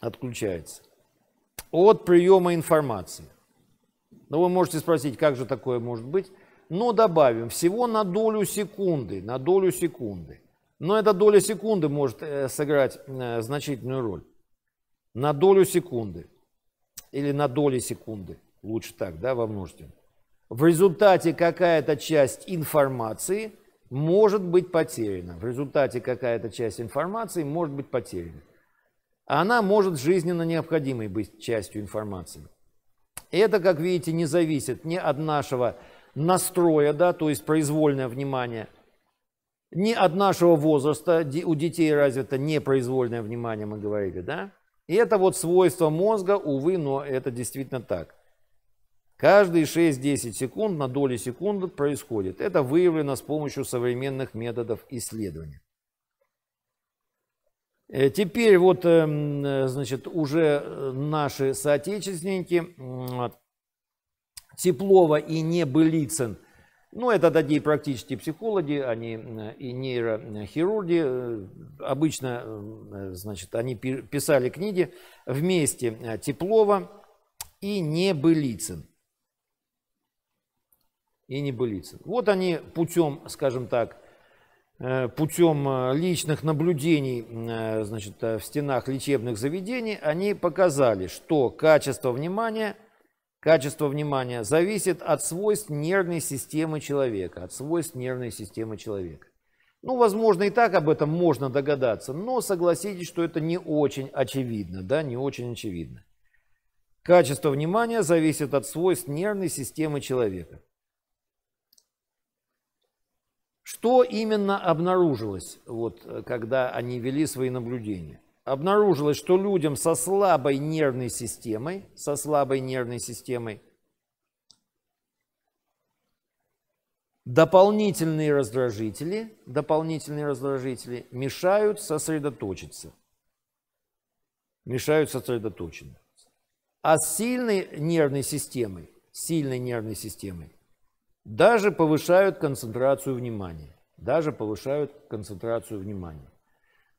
Отключается от приема информации. Но ну, вы можете спросить, как же такое может быть? Но ну, добавим, всего на долю секунды, на долю секунды. Но эта доля секунды может э, сыграть э, значительную роль. На долю секунды. Или на доли секунды. Лучше так, да, во множестве. В результате какая-то часть информации может быть потеряна. В результате какая-то часть информации может быть потеряна она может жизненно необходимой быть частью информации. Это, как видите, не зависит ни от нашего настроя, да, то есть произвольное внимание, ни от нашего возраста, у детей развито непроизвольное внимание, мы говорили, да? И это вот свойство мозга, увы, но это действительно так. Каждые 6-10 секунд на доли секунды происходит. Это выявлено с помощью современных методов исследования. Э, теперь вот, эм, э, значит, уже э, наши соотечественники Теплова и Небылицын. Ну, это такие практически психологи, они и нейрохирурги. Обычно, значит, они писали книги вместе Теплова и Небылицын. И Небылицын. Вот они путем, скажем так, Э, путем э, личных наблюдений э, значит, в стенах лечебных заведений, они показали, что качество внимания, качество внимания зависит от свойств нервной системы человека, от свойств нервной системы человека. Ну, возможно, и так об этом можно догадаться, но согласитесь, что это не очень очевидно, да, не очень очевидно. Качество внимания зависит от свойств нервной системы человека. Что именно обнаружилось, вот, э, когда они вели свои наблюдения? Обнаружилось, что людям со слабой нервной системой, со слабой нервной системой, дополнительные раздражители, дополнительные раздражители мешают сосредоточиться. Мешают сосредоточиться. А с сильной нервной системой, сильной нервной системой даже повышают концентрацию внимания. Даже повышают концентрацию внимания.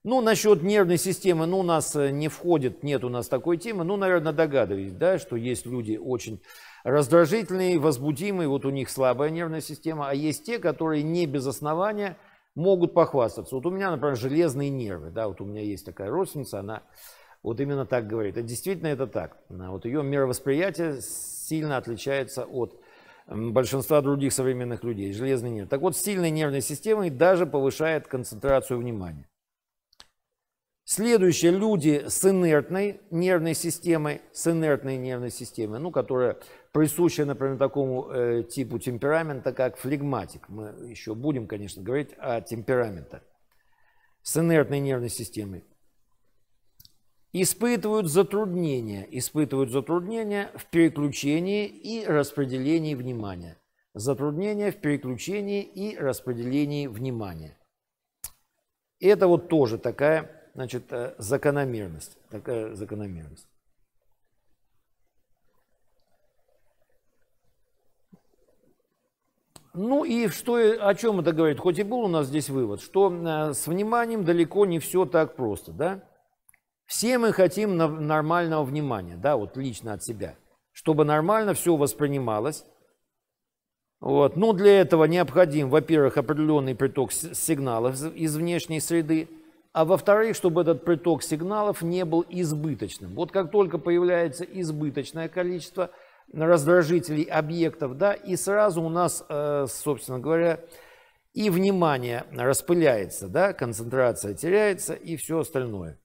Ну, насчет нервной системы, ну, у нас э, не входит, нет у нас такой темы. Ну, наверное, догадываюсь, да, что есть люди очень раздражительные, возбудимые, вот у них слабая нервная система, а есть те, которые не без основания могут похвастаться. Вот у меня, например, железные нервы, да, вот у меня есть такая родственница, она вот именно так говорит. И а действительно это так. Э, вот ее мировосприятие сильно отличается от большинства других современных людей, железный нервной. Так вот, сильной нервной системой даже повышает концентрацию внимания. Следующие люди с инертной нервной системой, с инертной нервной системой, ну, которая присуща, например, такому э, типу темперамента, как флегматик. Мы еще будем, конечно, говорить о темпераментах с инертной нервной системой испытывают затруднения, испытывают затруднения в переключении и распределении внимания. Затруднения в переключении и распределении внимания. Это вот тоже такая значит, э, закономерность. Такая закономерность. Ну и что, о чем это говорит? Хоть и был у нас здесь вывод, что э, с вниманием далеко не все так просто, да? Все мы хотим нормального внимания, да, вот лично от себя, чтобы нормально все воспринималось. Вот. Но для этого необходим, во-первых, определенный приток сигналов из внешней среды, а во-вторых, чтобы этот приток сигналов не был избыточным. Вот как только появляется избыточное количество раздражителей объектов, да, и сразу у нас, э, собственно говоря, и внимание распыляется, да, концентрация теряется и все остальное.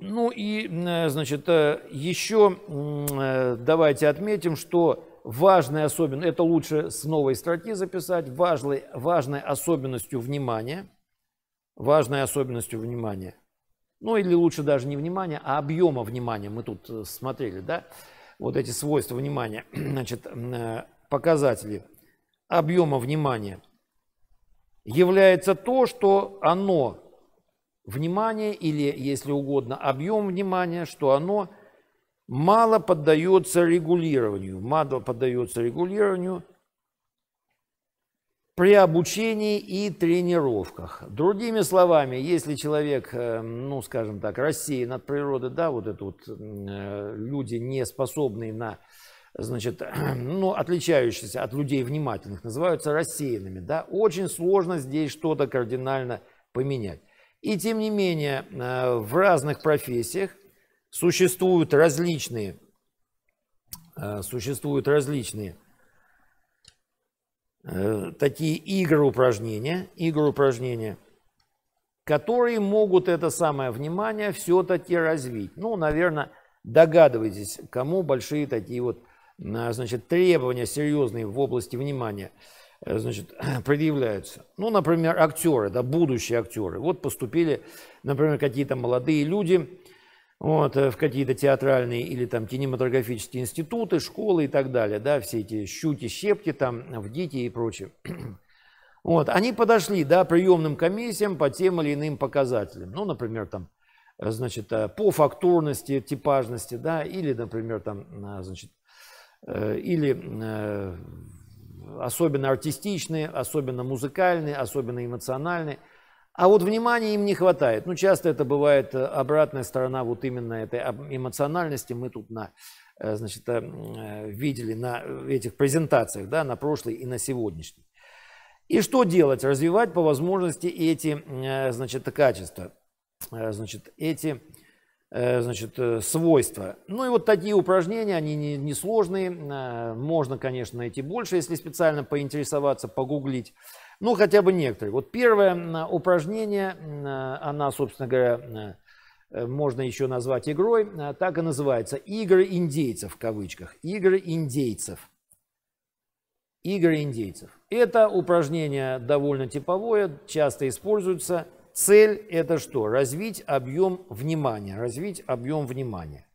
Ну и, э, значит, э, еще э, давайте отметим, что важной особенностью, это лучше с новой строки записать, важной, важной особенностью внимания, важной особенностью внимания, ну или лучше даже не внимания, а объема внимания, мы тут смотрели, да, вот эти свойства внимания, значит, показатели объема внимания, является то, что оно внимание или, если угодно, объем внимания, что оно мало поддается регулированию, мало поддается регулированию при обучении и тренировках. Другими словами, если человек, э, ну, скажем так, рассеян от природы, да, вот это вот э, люди, не способные на, значит, ну, отличающиеся от людей внимательных, называются рассеянными, да, очень сложно здесь что-то кардинально поменять. И тем не менее, э, в разных профессиях существуют различные, э, существуют различные э, такие игры упражнения, игры упражнения, которые могут это самое внимание все-таки развить. Ну, наверное, догадываетесь, кому большие такие вот а, значит, требования серьезные в области внимания – Э, значит, предъявляются. Ну, например, актеры, да, будущие актеры. Вот поступили, например, какие-то молодые люди вот, э, в какие-то театральные или там кинематографические институты, школы и так далее, да, все эти щуки, щепки там, в дети и прочее. Вот, они подошли, да, приемным комиссиям по тем или иным показателям. Ну, например, там, э, значит, по фактурности, типажности, да, или, например, там, значит, или особенно артистичные, особенно музыкальные, особенно эмоциональные. А вот внимания им не хватает. Ну, часто это бывает э, обратная сторона вот именно этой эмоциональности. Мы тут на, э, значит, э, видели на этих презентациях, да, на прошлой и на сегодняшней. И что делать? Развивать по возможности эти, значит, качества. Значит, эти Э, значит, э, свойства. Ну и вот такие упражнения, они несложные, не сложные. А, можно, конечно, найти больше, если специально поинтересоваться, погуглить. Ну, хотя бы некоторые. Вот первое упражнение, а, она, собственно говоря, э, можно еще назвать игрой, а, так и называется. Игры индейцев в кавычках. Игры индейцев. Игры индейцев. Это упражнение довольно типовое, часто используется – Цель – это что? Развить объем внимания. Развить объем внимания.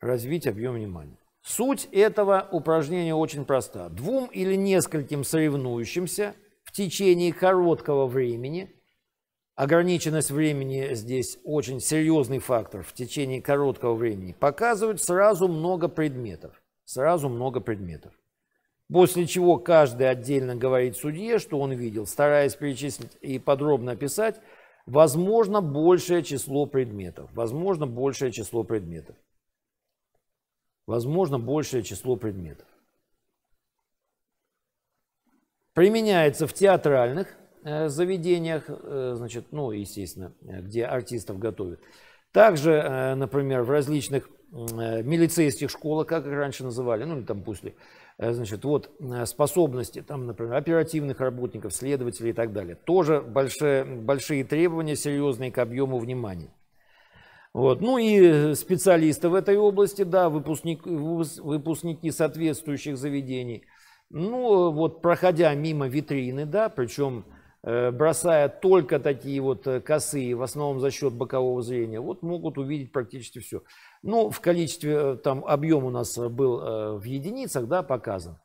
Развить объем внимания. Суть этого упражнения очень проста. Двум или нескольким соревнующимся в течение короткого времени, ограниченность времени здесь очень серьезный фактор, в течение короткого времени, показывают сразу много предметов. Сразу много предметов. После чего каждый отдельно говорит судье, что он видел, стараясь перечислить и подробно описать, возможно, большее число предметов. Возможно, большее число предметов. Возможно, большее число предметов. Применяется в театральных э, заведениях, э, значит, ну, естественно, где артистов готовят. Также, э, например, в различных милицейских школах, как их раньше называли, ну или там после Э, значит, вот э, способности, там, например, оперативных работников, следователей и так далее. Тоже большие, большие требования, серьезные к объему внимания. Вот. Ну и специалисты в этой области, да, выпускник, выпускники соответствующих заведений. Ну э, вот проходя мимо витрины, да, причем Э, бросая только такие вот э, косые, в основном за счет бокового зрения, вот могут увидеть практически все. Ну, в количестве, э, там объем у нас был в единицах, да, показан.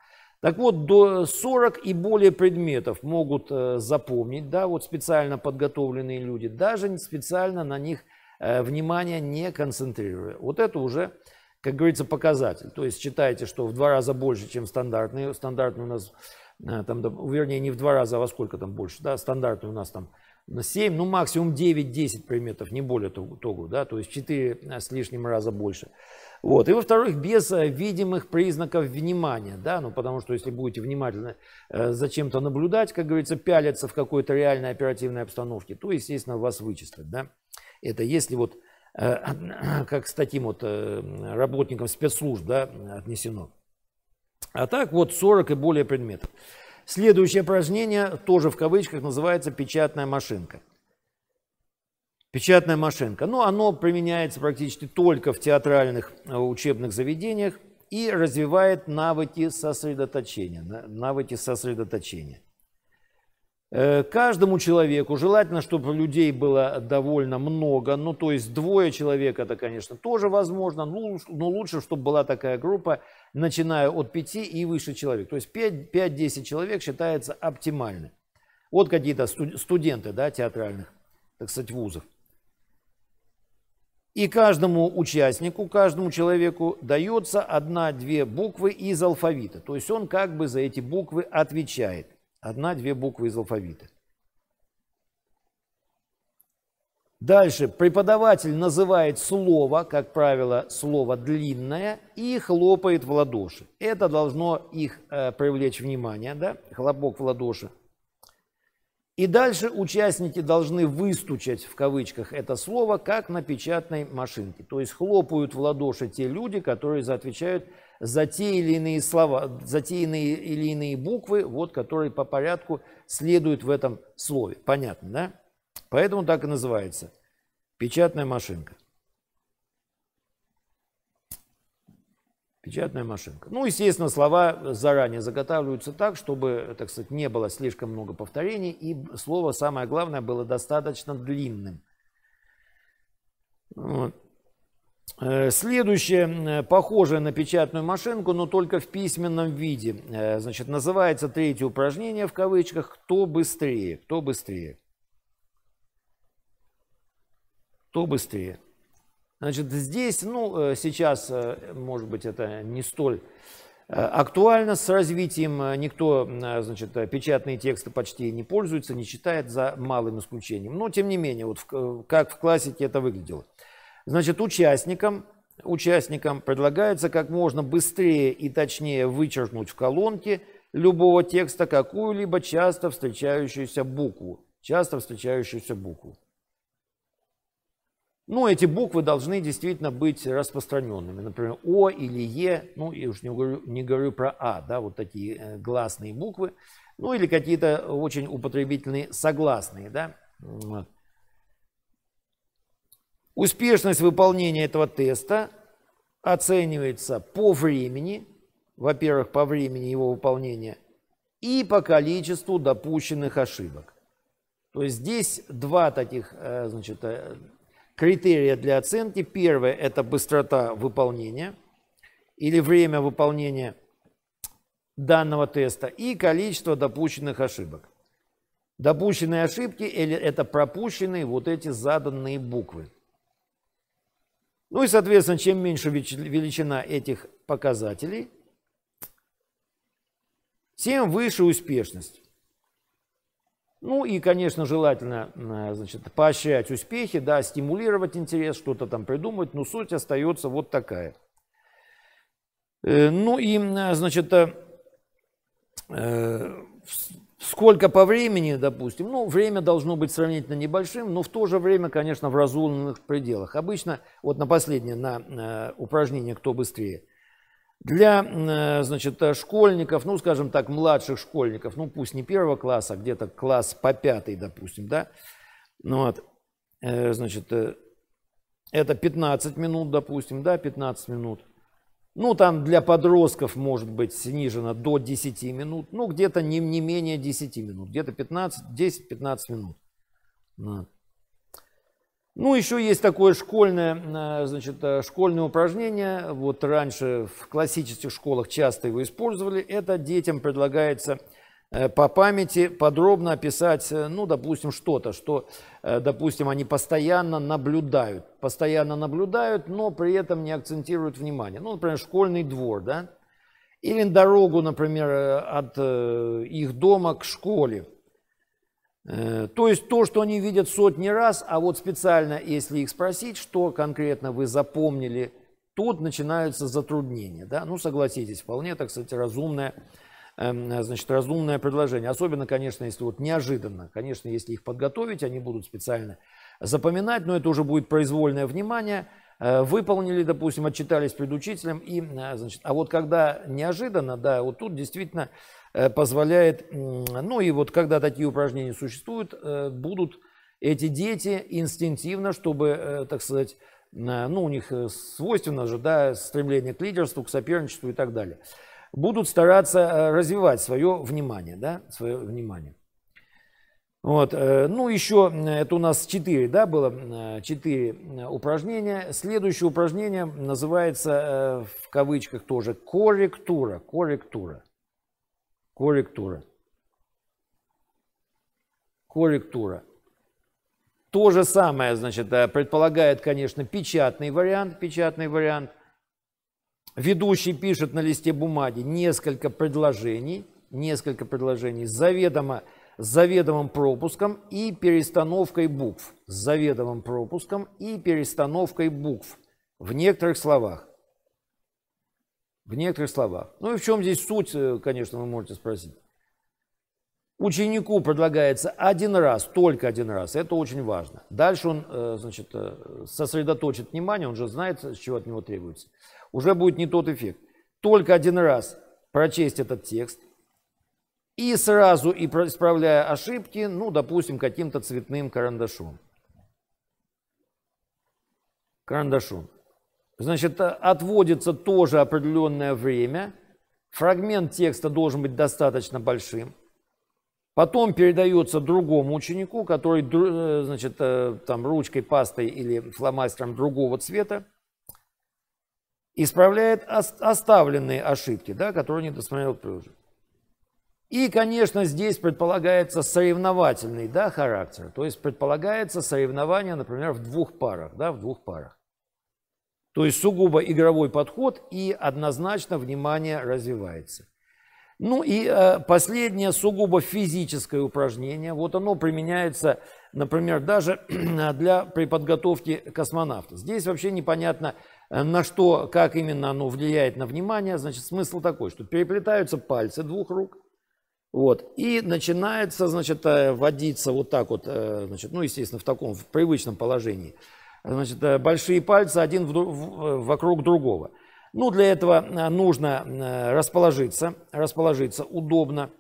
Так вот, до 40 и более предметов могут запомнить, да, вот специально подготовленные люди, даже специально на них внимание не концентрируя. Вот это уже, как говорится, показатель. То есть считайте, что в два раза больше, чем стандартный. Стандартный у нас Э, там, вернее, не в два раза, а во сколько там больше, да, стандартный у нас там на 7, ну максимум 9-10 предметов, не более того, да, то есть 4 э, с лишним раза больше. Вот. И во-вторых, без э, видимых признаков внимания, да, ну потому что если будете внимательно э, за чем-то наблюдать, как говорится, пялиться в какой-то реальной оперативной обстановке, то, естественно, вас вычислят, да. Это если вот э, как с таким вот э, работником спецслужб, да, отнесено. А так вот 40 и более предметов. Следующее упражнение, тоже в кавычках, называется печатная машинка. Печатная машинка. Ну, оно применяется практически только в театральных э, учебных заведениях и развивает навыки сосредоточения. Навыки сосредоточения. Э, каждому человеку желательно, чтобы людей было довольно много, ну то есть двое человек это, конечно, тоже возможно, ну, но лучше, чтобы была такая группа, начиная от пяти и выше человек. То есть 5-10 человек считается оптимальным. Вот какие-то студенты да, театральных, так сказать, вузов. И каждому участнику, каждому человеку дается одна-две буквы из алфавита. То есть он как бы за эти буквы отвечает. Одна-две буквы из алфавита. Дальше преподаватель называет слово, как правило, слово длинное, и хлопает в ладоши. Это должно их э, привлечь внимание, да? хлопок в ладоши. И дальше участники должны выстучать в кавычках это слово, как на печатной машинке. То есть хлопают в ладоши те люди, которые отвечают за те или иные слова, за те или иные буквы, вот, которые по порядку следуют в этом слове. Понятно, да? Поэтому так и называется печатная машинка. Печатная машинка. Ну, естественно, слова заранее заготавливаются так, чтобы, так сказать, не было слишком много повторений, и слово, самое главное, было достаточно длинным. Вот. Э, следующее, э, похожее на печатную машинку, но только в письменном виде. Э, значит, называется третье упражнение в кавычках «Кто быстрее?». Кто быстрее? Кто быстрее? Значит, здесь, ну, сейчас, может быть, это не столь актуально с развитием. Никто, значит, печатные тексты почти не пользуется, не читает за малым исключением. Но, тем не менее, вот как в классике это выглядело. Значит, участникам, участникам предлагается как можно быстрее и точнее вычеркнуть в колонке любого текста какую-либо часто встречающуюся букву. Часто встречающуюся букву. Ну, эти буквы должны действительно быть распространенными. Например, О или Е, ну, я уж не говорю, не говорю про А, да, вот такие э, гласные буквы. Ну, или какие-то очень употребительные согласные, да. Успешность выполнения этого теста оценивается по времени, во-первых, по времени его выполнения, и по количеству допущенных ошибок. То есть здесь два таких э, значит, э, критерия для оценки. Первое – это быстрота выполнения или время выполнения данного теста и количество допущенных ошибок. Допущенные ошибки – это пропущенные вот эти заданные буквы. Ну и, соответственно, чем меньше величина этих показателей, тем выше успешность. Ну и, конечно, желательно э, значит, поощрять успехи, да, стимулировать интерес, что-то там придумать, но суть остается вот такая. Э, ну и, э, значит, Сколько по времени, допустим, ну, время должно быть сравнительно небольшим, но в то же время, конечно, в разумных пределах. Обычно, вот на последнее, на э, упражнение «Кто быстрее», для, э, значит, школьников, ну, скажем так, младших школьников, ну, пусть не первого класса, а где-то класс по пятый, допустим, да, ну, вот, э, значит, э, это 15 минут, допустим, да, 15 минут – ну, там для подростков может быть снижено до 10 минут, ну, где-то не, не менее 10 минут, где-то 15, 10-15 минут. Ну, еще есть такое школьное, э, значит, э, школьное упражнение. Вот раньше в классических школах часто его использовали. Это детям предлагается Э, по памяти подробно описать, э, ну, допустим, что-то, что, э, допустим, они постоянно наблюдают. Постоянно наблюдают, но при этом не акцентируют внимание. Ну, например, школьный двор, да? Или дорогу, например, от их дома к школе. То есть то, что они видят сотни раз, а вот специально, если их спросить, что конкретно вы запомнили, тут начинаются затруднения. Да? Ну, согласитесь, вполне, так сказать, разумная Эм, значит, разумное предложение. Особенно, конечно, если вот неожиданно. Конечно, если их подготовить, они будут специально запоминать, но это уже будет произвольное внимание. Э, выполнили, допустим, отчитались перед учителем. И, э, значит, а вот когда неожиданно, да, вот тут действительно э, позволяет, ну и вот когда такие упражнения существуют, будут эти дети инстинктивно, чтобы, так сказать, ну, у них свойственно же, да, стремление к лидерству, к соперничеству и так далее будут стараться э, развивать свое внимание, да, свое внимание. Вот. Э, ну, еще, это у нас 4, да, было 4 э, упражнения. Следующее упражнение называется в кавычках тоже корректура, корректура, корректура, корректура. То же самое, значит, предполагает, конечно, печатный вариант, печатный вариант – ведущий пишет на листе бумаги несколько предложений, несколько предложений с заведомо, с заведомым пропуском и перестановкой букв. С заведомым пропуском и перестановкой букв в некоторых словах. В некоторых словах. Ну и в чем здесь суть, э, конечно, вы можете спросить. Ученику предлагается один раз, только один раз. Это очень важно. Дальше он, э, значит, э, сосредоточит внимание, он же знает, с чего от него требуется уже будет не тот эффект. Только один раз прочесть этот текст и сразу, и исправляя ошибки, ну, допустим, каким-то цветным карандашом. Карандашом. Значит, э, отводится тоже определенное время. Фрагмент текста должен быть достаточно большим. Потом передается другому ученику, который, э, значит, э, там ручкой, пастой или фломастером другого цвета исправляет оставленные ошибки, да, которые не досмотрел прежде. И, конечно, здесь предполагается соревновательный да, характер, то есть предполагается соревнование, например, в двух парах, да, в двух парах. То есть сугубо игровой подход и однозначно внимание развивается. Ну и э, последнее сугубо физическое упражнение. Вот оно применяется, например, даже для при подготовке космонавта. Здесь вообще непонятно, Э, на что, как именно оно влияет на внимание, значит, смысл такой, что переплетаются пальцы двух рук, вот, и начинается, значит, э, водиться вот так вот, э, значит, ну, естественно, в таком в привычном положении, значит, большие пальцы один в, вокруг другого. Ну, для этого нужно расположиться, расположиться удобно.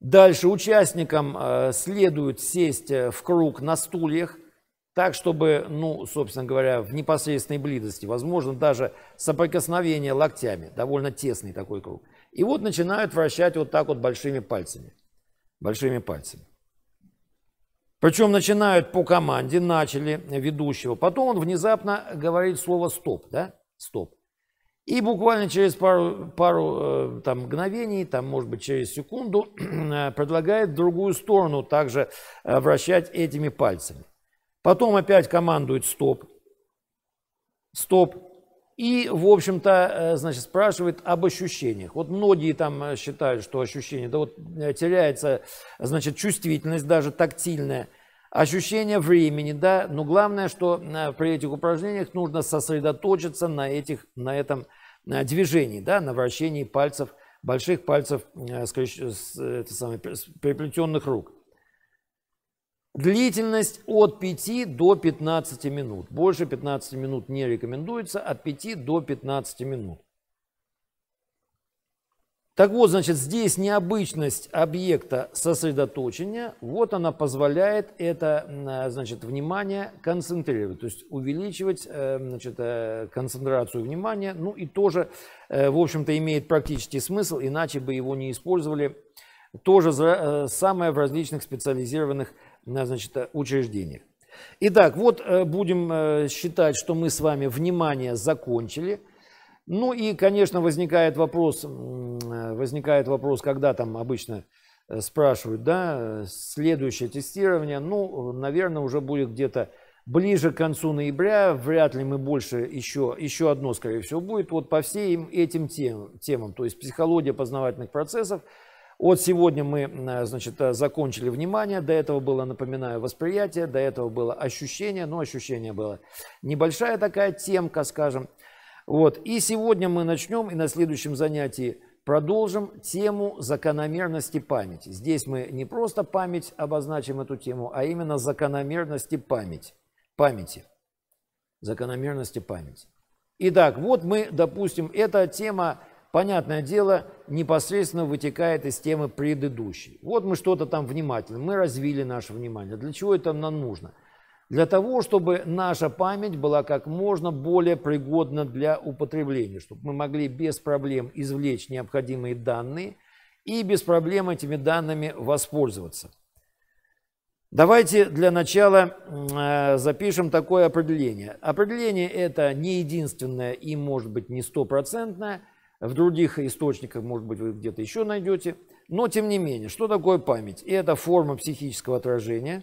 Дальше участникам следует сесть в круг на стульях, так, чтобы, ну, собственно говоря, в непосредственной близости, возможно, даже соприкосновение локтями, довольно тесный такой круг. И вот начинают вращать вот так вот большими пальцами, большими пальцами. Причем начинают по команде, начали ведущего. Потом он внезапно говорит слово «стоп», да, «стоп». И буквально через пару, пару э, там, мгновений, там, может быть, через секунду, э, предлагает в другую сторону также э, вращать этими пальцами. Потом опять командует стоп. Стоп. И, в общем-то, э, значит, спрашивает об ощущениях. Вот многие там э, считают, что ощущения, да вот э, теряется, значит, чувствительность даже тактильная, ощущение времени, да, но главное, что при этих упражнениях нужно сосредоточиться на, этих, на этом движении, да, на вращении пальцев, больших пальцев, скажем, переплетенных рук. Длительность от 5 до 15 минут. Больше 15 минут не рекомендуется, от 5 до 15 минут. Так вот, значит, здесь необычность объекта сосредоточения, вот она позволяет это, а, значит, внимание концентрировать, то есть увеличивать, э, значит, э, концентрацию внимания, ну и тоже, э, в общем-то, имеет практический смысл, иначе бы его не использовали, тоже самое в различных специализированных значит, учреждениях. Итак, вот э, будем э, считать, что мы с вами внимание закончили. Ну и, конечно, возникает вопрос, э, возникает вопрос, когда там обычно спрашивают, да, следующее тестирование, ну, наверное, уже будет где-то ближе к концу ноября, вряд ли мы больше еще, еще одно, скорее всего, будет вот по всем этим тем, темам, то есть психология познавательных процессов – вот сегодня мы, э, значит, э, закончили внимание, до этого было, напоминаю, восприятие, до этого было ощущение, но ощущение было небольшая такая темка, скажем. Вот, и сегодня мы начнем, и на следующем занятии продолжим тему закономерности памяти. Здесь мы не просто память обозначим эту тему, а именно закономерности памяти. памяти. Закономерности памяти. Итак, вот мы, допустим, эта тема понятное дело, непосредственно вытекает из темы предыдущей. Вот мы что-то там внимательно, мы развили наше внимание. Для чего это нам нужно? Для того, чтобы наша память была как можно более пригодна для употребления, чтобы мы могли без проблем извлечь необходимые данные и без проблем этими данными воспользоваться. Давайте для начала э, запишем такое определение. Определение это не единственное и может быть не стопроцентное – в других источниках, может быть, вы где-то еще найдете. Но, тем не менее, что такое память? Это форма психического отражения,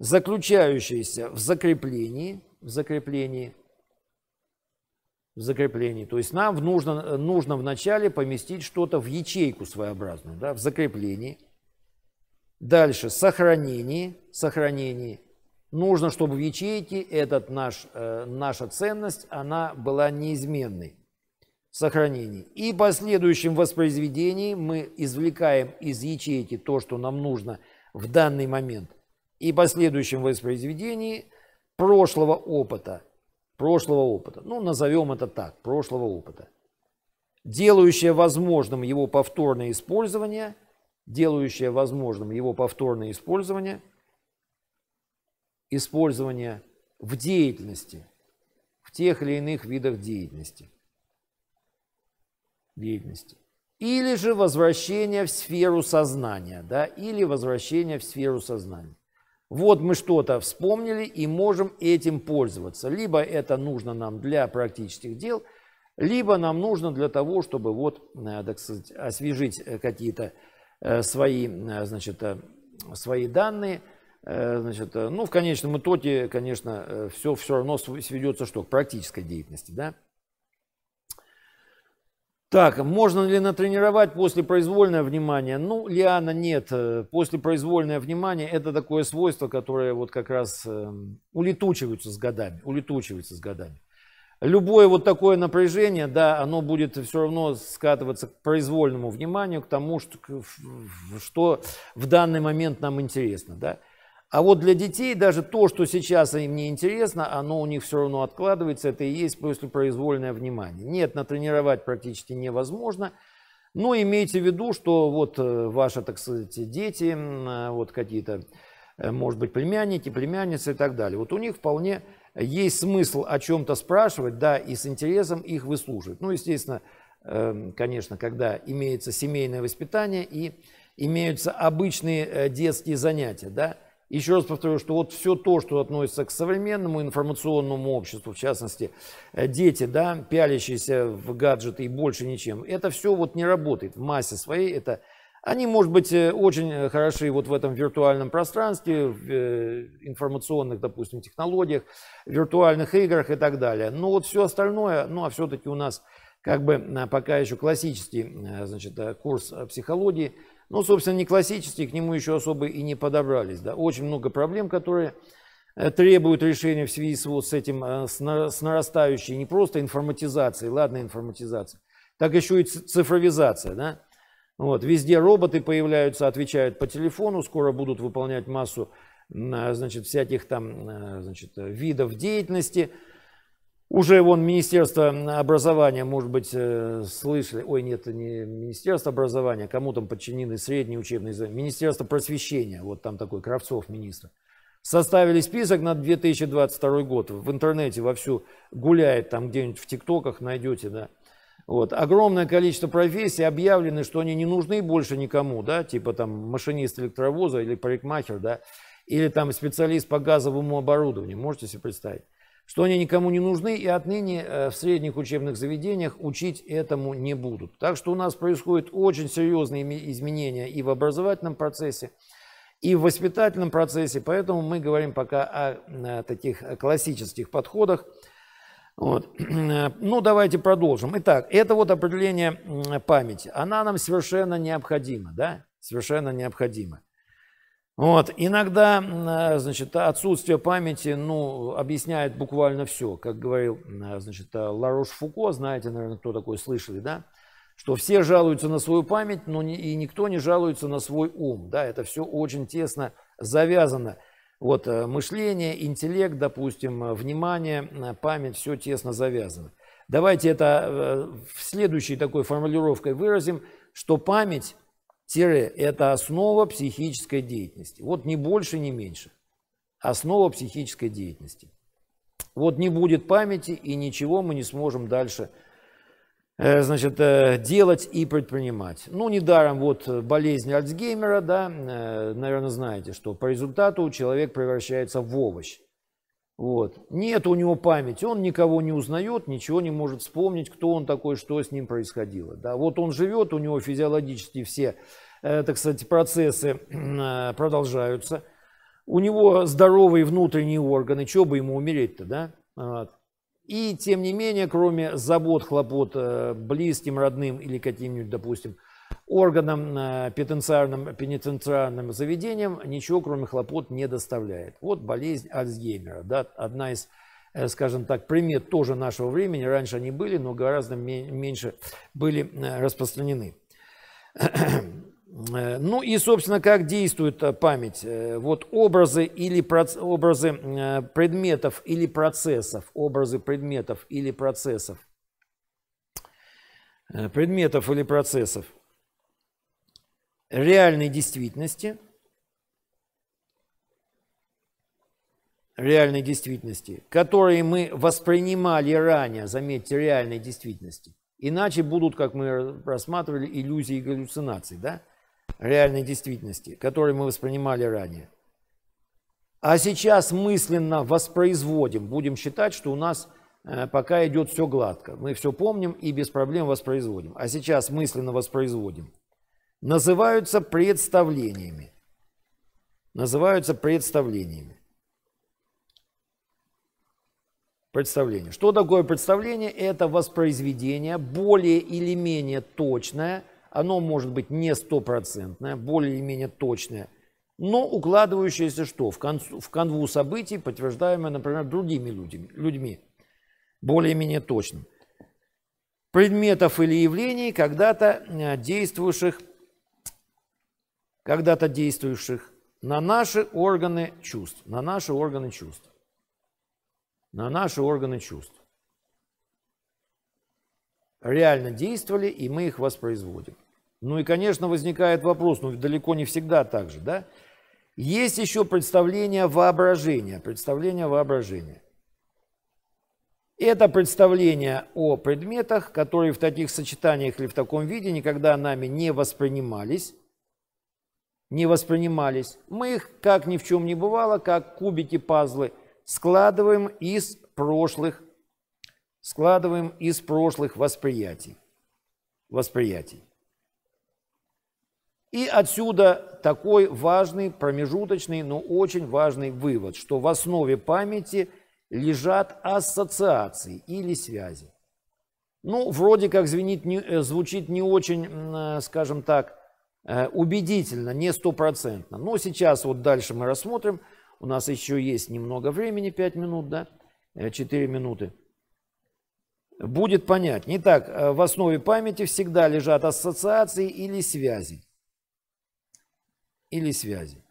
заключающаяся в закреплении, в закреплении, в закреплении. То есть нам нужно, нужно вначале поместить что-то в ячейку своеобразную, да, в закреплении. Дальше сохранение, сохранение. Нужно, чтобы в ячейке этот наш, э, наша ценность, она была неизменной сохранении. И в последующем воспроизведении мы извлекаем из ячейки то, что нам нужно в данный момент. И в последующем воспроизведении прошлого опыта, прошлого опыта, ну назовем это так, прошлого опыта, делающее возможным его повторное использование, делающее возможным его повторное использование, использование в деятельности, в тех или иных видах деятельности – деятельности. Или же возвращение в сферу сознания, да, или возвращение в сферу сознания. Вот мы что-то вспомнили и можем этим пользоваться. Либо это нужно нам для практических дел, либо нам нужно для того, чтобы вот, э, так сказать, освежить э, какие-то э, свои, значит, свои данные. Значит, ну, в конечном итоге, конечно, все все равно сведется что? К практической деятельности, да? Так, можно ли натренировать после произвольное внимание? Ну, Лиана, нет. Э, после произвольное внимание это такое свойство, которое вот как раз эм, улетучивается с годами. Улетучивается с годами. Любое вот такое напряжение, да, оно будет все равно скатываться к произвольному вниманию, к тому, что, что в данный момент нам интересно, да. А вот для детей даже то, что сейчас им не интересно, оно у них все равно откладывается. Это и есть просто произвольное внимание. Нет, натренировать практически невозможно. Но имейте в виду, что вот э, ваши, так сказать, дети, э, вот какие-то, э, может быть, племянники, племянницы и так далее. Вот у них вполне есть смысл о чем-то спрашивать, да, и с интересом их выслушивать. Ну, естественно, эм, конечно, когда имеется семейное воспитание и имеются обычные детские занятия, да, еще раз повторю, что вот все то, что относится к современному информационному обществу, в частности, э, дети, да, пялящиеся в гаджеты и больше ничем, это все вот не работает в массе своей. Это они, может быть, э, очень хороши вот в этом виртуальном пространстве, в э, информационных, допустим, технологиях, виртуальных играх и так далее. Но вот все остальное, ну а все-таки у нас как бы пока еще классический значит, курс психологии – ну, собственно, не классический, к нему еще особо и не подобрались. Да. Очень много проблем, которые э, требуют решения в связи с, вот, с этим, э, с, нарастающей не просто информатизацией, ладно, информатизация. так еще и цифровизация, да. Вот, везде роботы появляются, отвечают по телефону, скоро будут выполнять массу, э, значит, всяких там, значит, видов деятельности – уже вон Министерство образования, может быть, э, слышали, ой, нет, это не Министерство образования, кому там подчинены средние учебные заведения, Министерство просвещения, вот там такой Кравцов министр, составили список на 2022 год, в интернете вовсю гуляет, там где-нибудь в ТикТоках найдете, да. Вот. Огромное количество профессий объявлены, что они не нужны больше никому, да, типа там машинист электровоза или парикмахер, да, или там специалист по газовому оборудованию, можете себе представить что они никому не нужны, и отныне э, в средних учебных заведениях учить этому не будут. Так что у нас происходят очень серьезные изменения и в образовательном процессе, и в воспитательном процессе, поэтому мы говорим пока о э, таких э, классических подходах. Вот. Ну, давайте продолжим. Итак, это вот определение памяти. Она нам совершенно необходима, да? Совершенно необходима. Вот. Иногда значит, отсутствие памяти ну, объясняет буквально все. Как говорил значит, Ларош Фуко, знаете, наверное, кто такой слышали, да? что все жалуются на свою память, но и никто не жалуется на свой ум. Да? Это все очень тесно завязано. Вот э, мышление, интеллект, допустим, э, внимание, память, все тесно завязано. Давайте это э, в следующей такой формулировкой выразим, что память Тире – это основа психической деятельности. Вот не больше, не меньше. Основа психической деятельности. Вот не будет памяти, и ничего мы не сможем дальше э, значит, э, делать и предпринимать. Ну, недаром вот э, болезнь Альцгеймера, да, наверное, знаете, что по результату человек превращается в овощ. Вот. Нет у него памяти, он никого не узнает, ничего не может вспомнить, кто он такой, что с ним происходило. Да, вот он живет, у него физиологически все, э, так сказать, процессы э, продолжаются. У него здоровые внутренние органы, чего бы ему умереть-то, да? Вот. И тем не менее, кроме забот, хлопот э, близким, родным или каким-нибудь, допустим, органам, э, пенитенциарным, пенитенциарным заведениям ничего, кроме хлопот, не доставляет. Вот болезнь Альцгеймера, да, одна из э, скажем так, примет тоже нашего времени. Раньше они были, но гораздо меньше были э, распространены. Ну и, собственно, как действует память. Вот образы или проц... образы предметов или процессов. Образы предметов или процессов. Предметов или процессов реальной действительности, реальной действительности, которые мы воспринимали ранее, заметьте, реальной действительности. Иначе будут, как мы рассматривали, иллюзии и галлюцинации, да? реальной действительности, которые мы воспринимали ранее. А сейчас мысленно воспроизводим, будем считать, что у нас э, пока идет все гладко. Мы все помним и без проблем воспроизводим. А сейчас мысленно воспроизводим называются представлениями. Называются представлениями. Представление. Что такое представление? Это воспроизведение более или менее точное, оно может быть не стопроцентное, более или менее точное, но укладывающееся что? В, кон, в канву событий, подтверждаемое, например, другими людьми, людьми более-менее точным. Предметов или явлений, когда-то э, действующих когда-то действующих, на наши органы чувств, на наши органы чувств, на наши органы чувств. Реально действовали, и мы их воспроизводим. Ну и, конечно, возникает вопрос, ну далеко не всегда так же, да? Есть еще представление воображения, представление воображения. Это представление о предметах, которые в таких сочетаниях или в таком виде никогда нами не воспринимались, не воспринимались. Мы их, как ни в чем не бывало, как кубики пазлы, складываем из прошлых, складываем из прошлых восприятий. восприятий. И отсюда такой важный, промежуточный, но очень важный вывод, что в основе памяти лежат ассоциации или связи. Ну, вроде как звенит, э, звучит не очень, э, скажем так, Э, убедительно, не стопроцентно. Но сейчас вот дальше мы рассмотрим. У нас еще есть немного времени, 5 минут, да? 4 э, минуты. Будет Не так, э, в основе памяти всегда лежат ассоциации или связи. Или связи.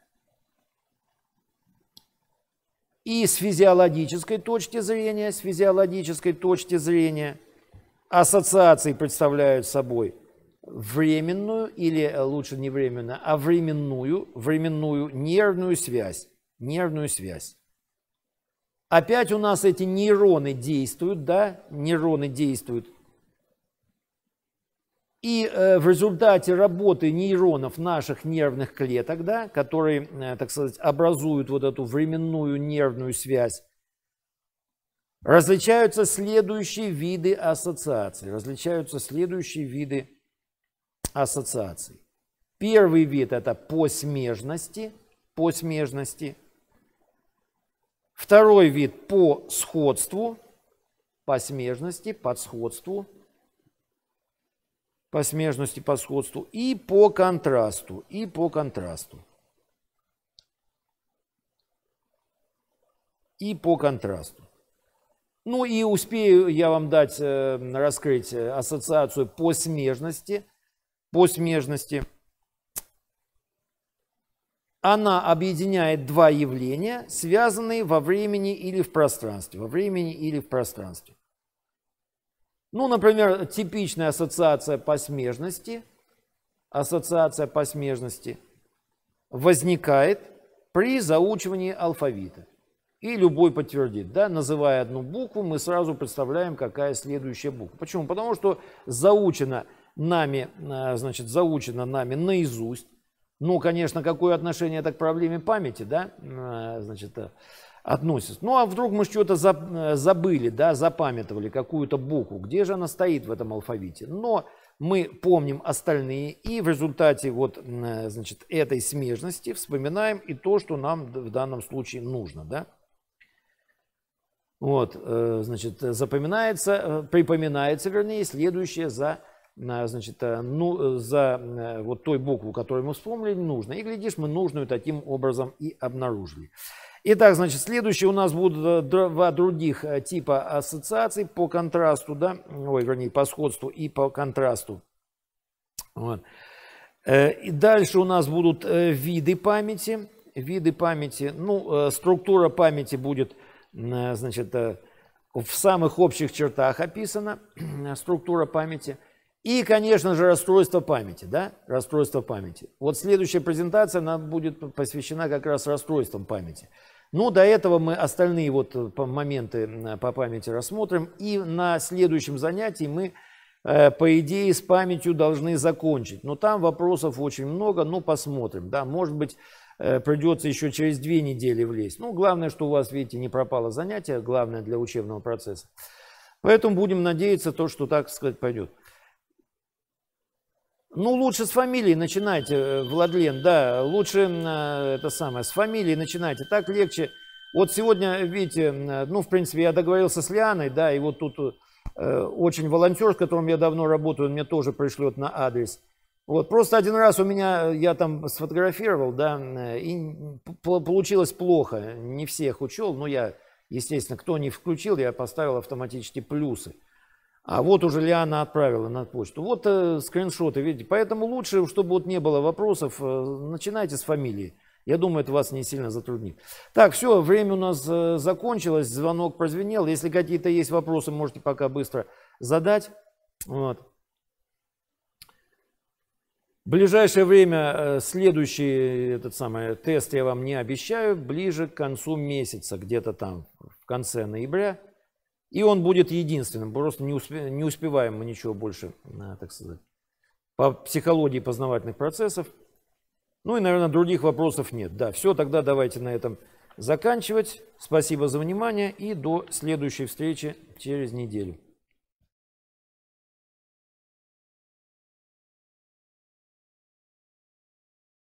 И с физиологической точки зрения, с физиологической точки зрения, ассоциации представляют собой – временную, или э, лучше не временную, а временную, временную нервную связь. Нервную связь. Опять у нас эти нейроны действуют, да, нейроны действуют. И э, в результате работы нейронов наших нервных клеток, да, которые, э, так сказать, образуют вот эту временную нервную связь, различаются следующие виды ассоциаций, различаются следующие виды ассоциаций. Первый вид – это по смежности, по смежности. Второй вид – по сходству, по смежности, по сходству, по смежности, по сходству и по контрасту, и по контрасту. И по контрасту. Ну и успею я вам дать э, раскрыть э, ассоциацию по смежности – по смежности. Она объединяет два явления, связанные во времени или в пространстве. Во времени или в пространстве. Ну, например, типичная ассоциация по смежности, ассоциация по смежности возникает при заучивании алфавита. И любой подтвердит, да, называя одну букву, мы сразу представляем, какая следующая буква. Почему? Потому что заучено нами, э, значит, заучено нами наизусть. Ну, конечно, какое отношение это к проблеме памяти, да, э, значит, э, относится. Ну, а вдруг мы что-то забыли, да, запамятовали какую-то букву, где же она стоит в этом алфавите. Но мы помним остальные и в результате вот, значит, этой смежности вспоминаем и то, что нам в данном случае нужно, да. Вот, значит, запоминается, припоминается, вернее, следующее за Э, значит, э, ну, э, за вот той букву, которую мы вспомнили, нужно. И, глядишь, мы нужную таким образом и обнаружили. Итак, значит, следующие у нас будут два других типа ассоциаций по контрасту, да, ой, вернее, по сходству и по контрасту. Вот. И дальше у нас будут виды памяти. Виды памяти, ну, структура памяти будет, значит, в самых общих чертах описана структура памяти – и, конечно же, расстройство памяти, да, расстройство памяти. Вот следующая презентация, она будет посвящена как раз расстройствам памяти. Ну, до этого мы остальные вот э, моменты э, по памяти рассмотрим. И на следующем занятии мы, э, по идее, с памятью должны закончить. Но там вопросов очень много, но ну, посмотрим, да, может быть, придется еще через две недели влезть. Ну, главное, что у вас, видите, не пропало занятие, главное для учебного процесса. Поэтому будем надеяться то, что так сказать пойдет. Ну, лучше с фамилии начинайте, э, Владлен, да, лучше э, это самое, с фамилии начинайте, так легче. Вот сегодня, видите, ну, в принципе, я договорился с Лианой, да, и вот тут э, очень волонтер, с которым я давно работаю, он мне тоже пришлет на адрес. Вот, просто один раз у меня, э, я там сфотографировал, да, и получилось плохо, не всех учел, но я, естественно, кто не включил, я поставил автоматически плюсы. А вот уже Лиана отправила на почту. Вот э, скриншоты, видите. Поэтому лучше, чтобы вот не было вопросов, э, начинайте с фамилии. Я думаю, это вас не сильно затруднит. Так, все, время у нас э, закончилось, звонок прозвенел. Если какие-то есть вопросы, можете пока быстро задать. Вот. В ближайшее время э, следующий этот самый тест я вам не обещаю, ближе к концу месяца, где-то там в конце ноября и он будет единственным, просто не, успе, не успеваем мы ничего больше, э, так сказать, по психологии познавательных процессов. Ну и, наверное, других вопросов нет. Да, все, тогда давайте на этом заканчивать. Спасибо за внимание и до следующей встречи через неделю.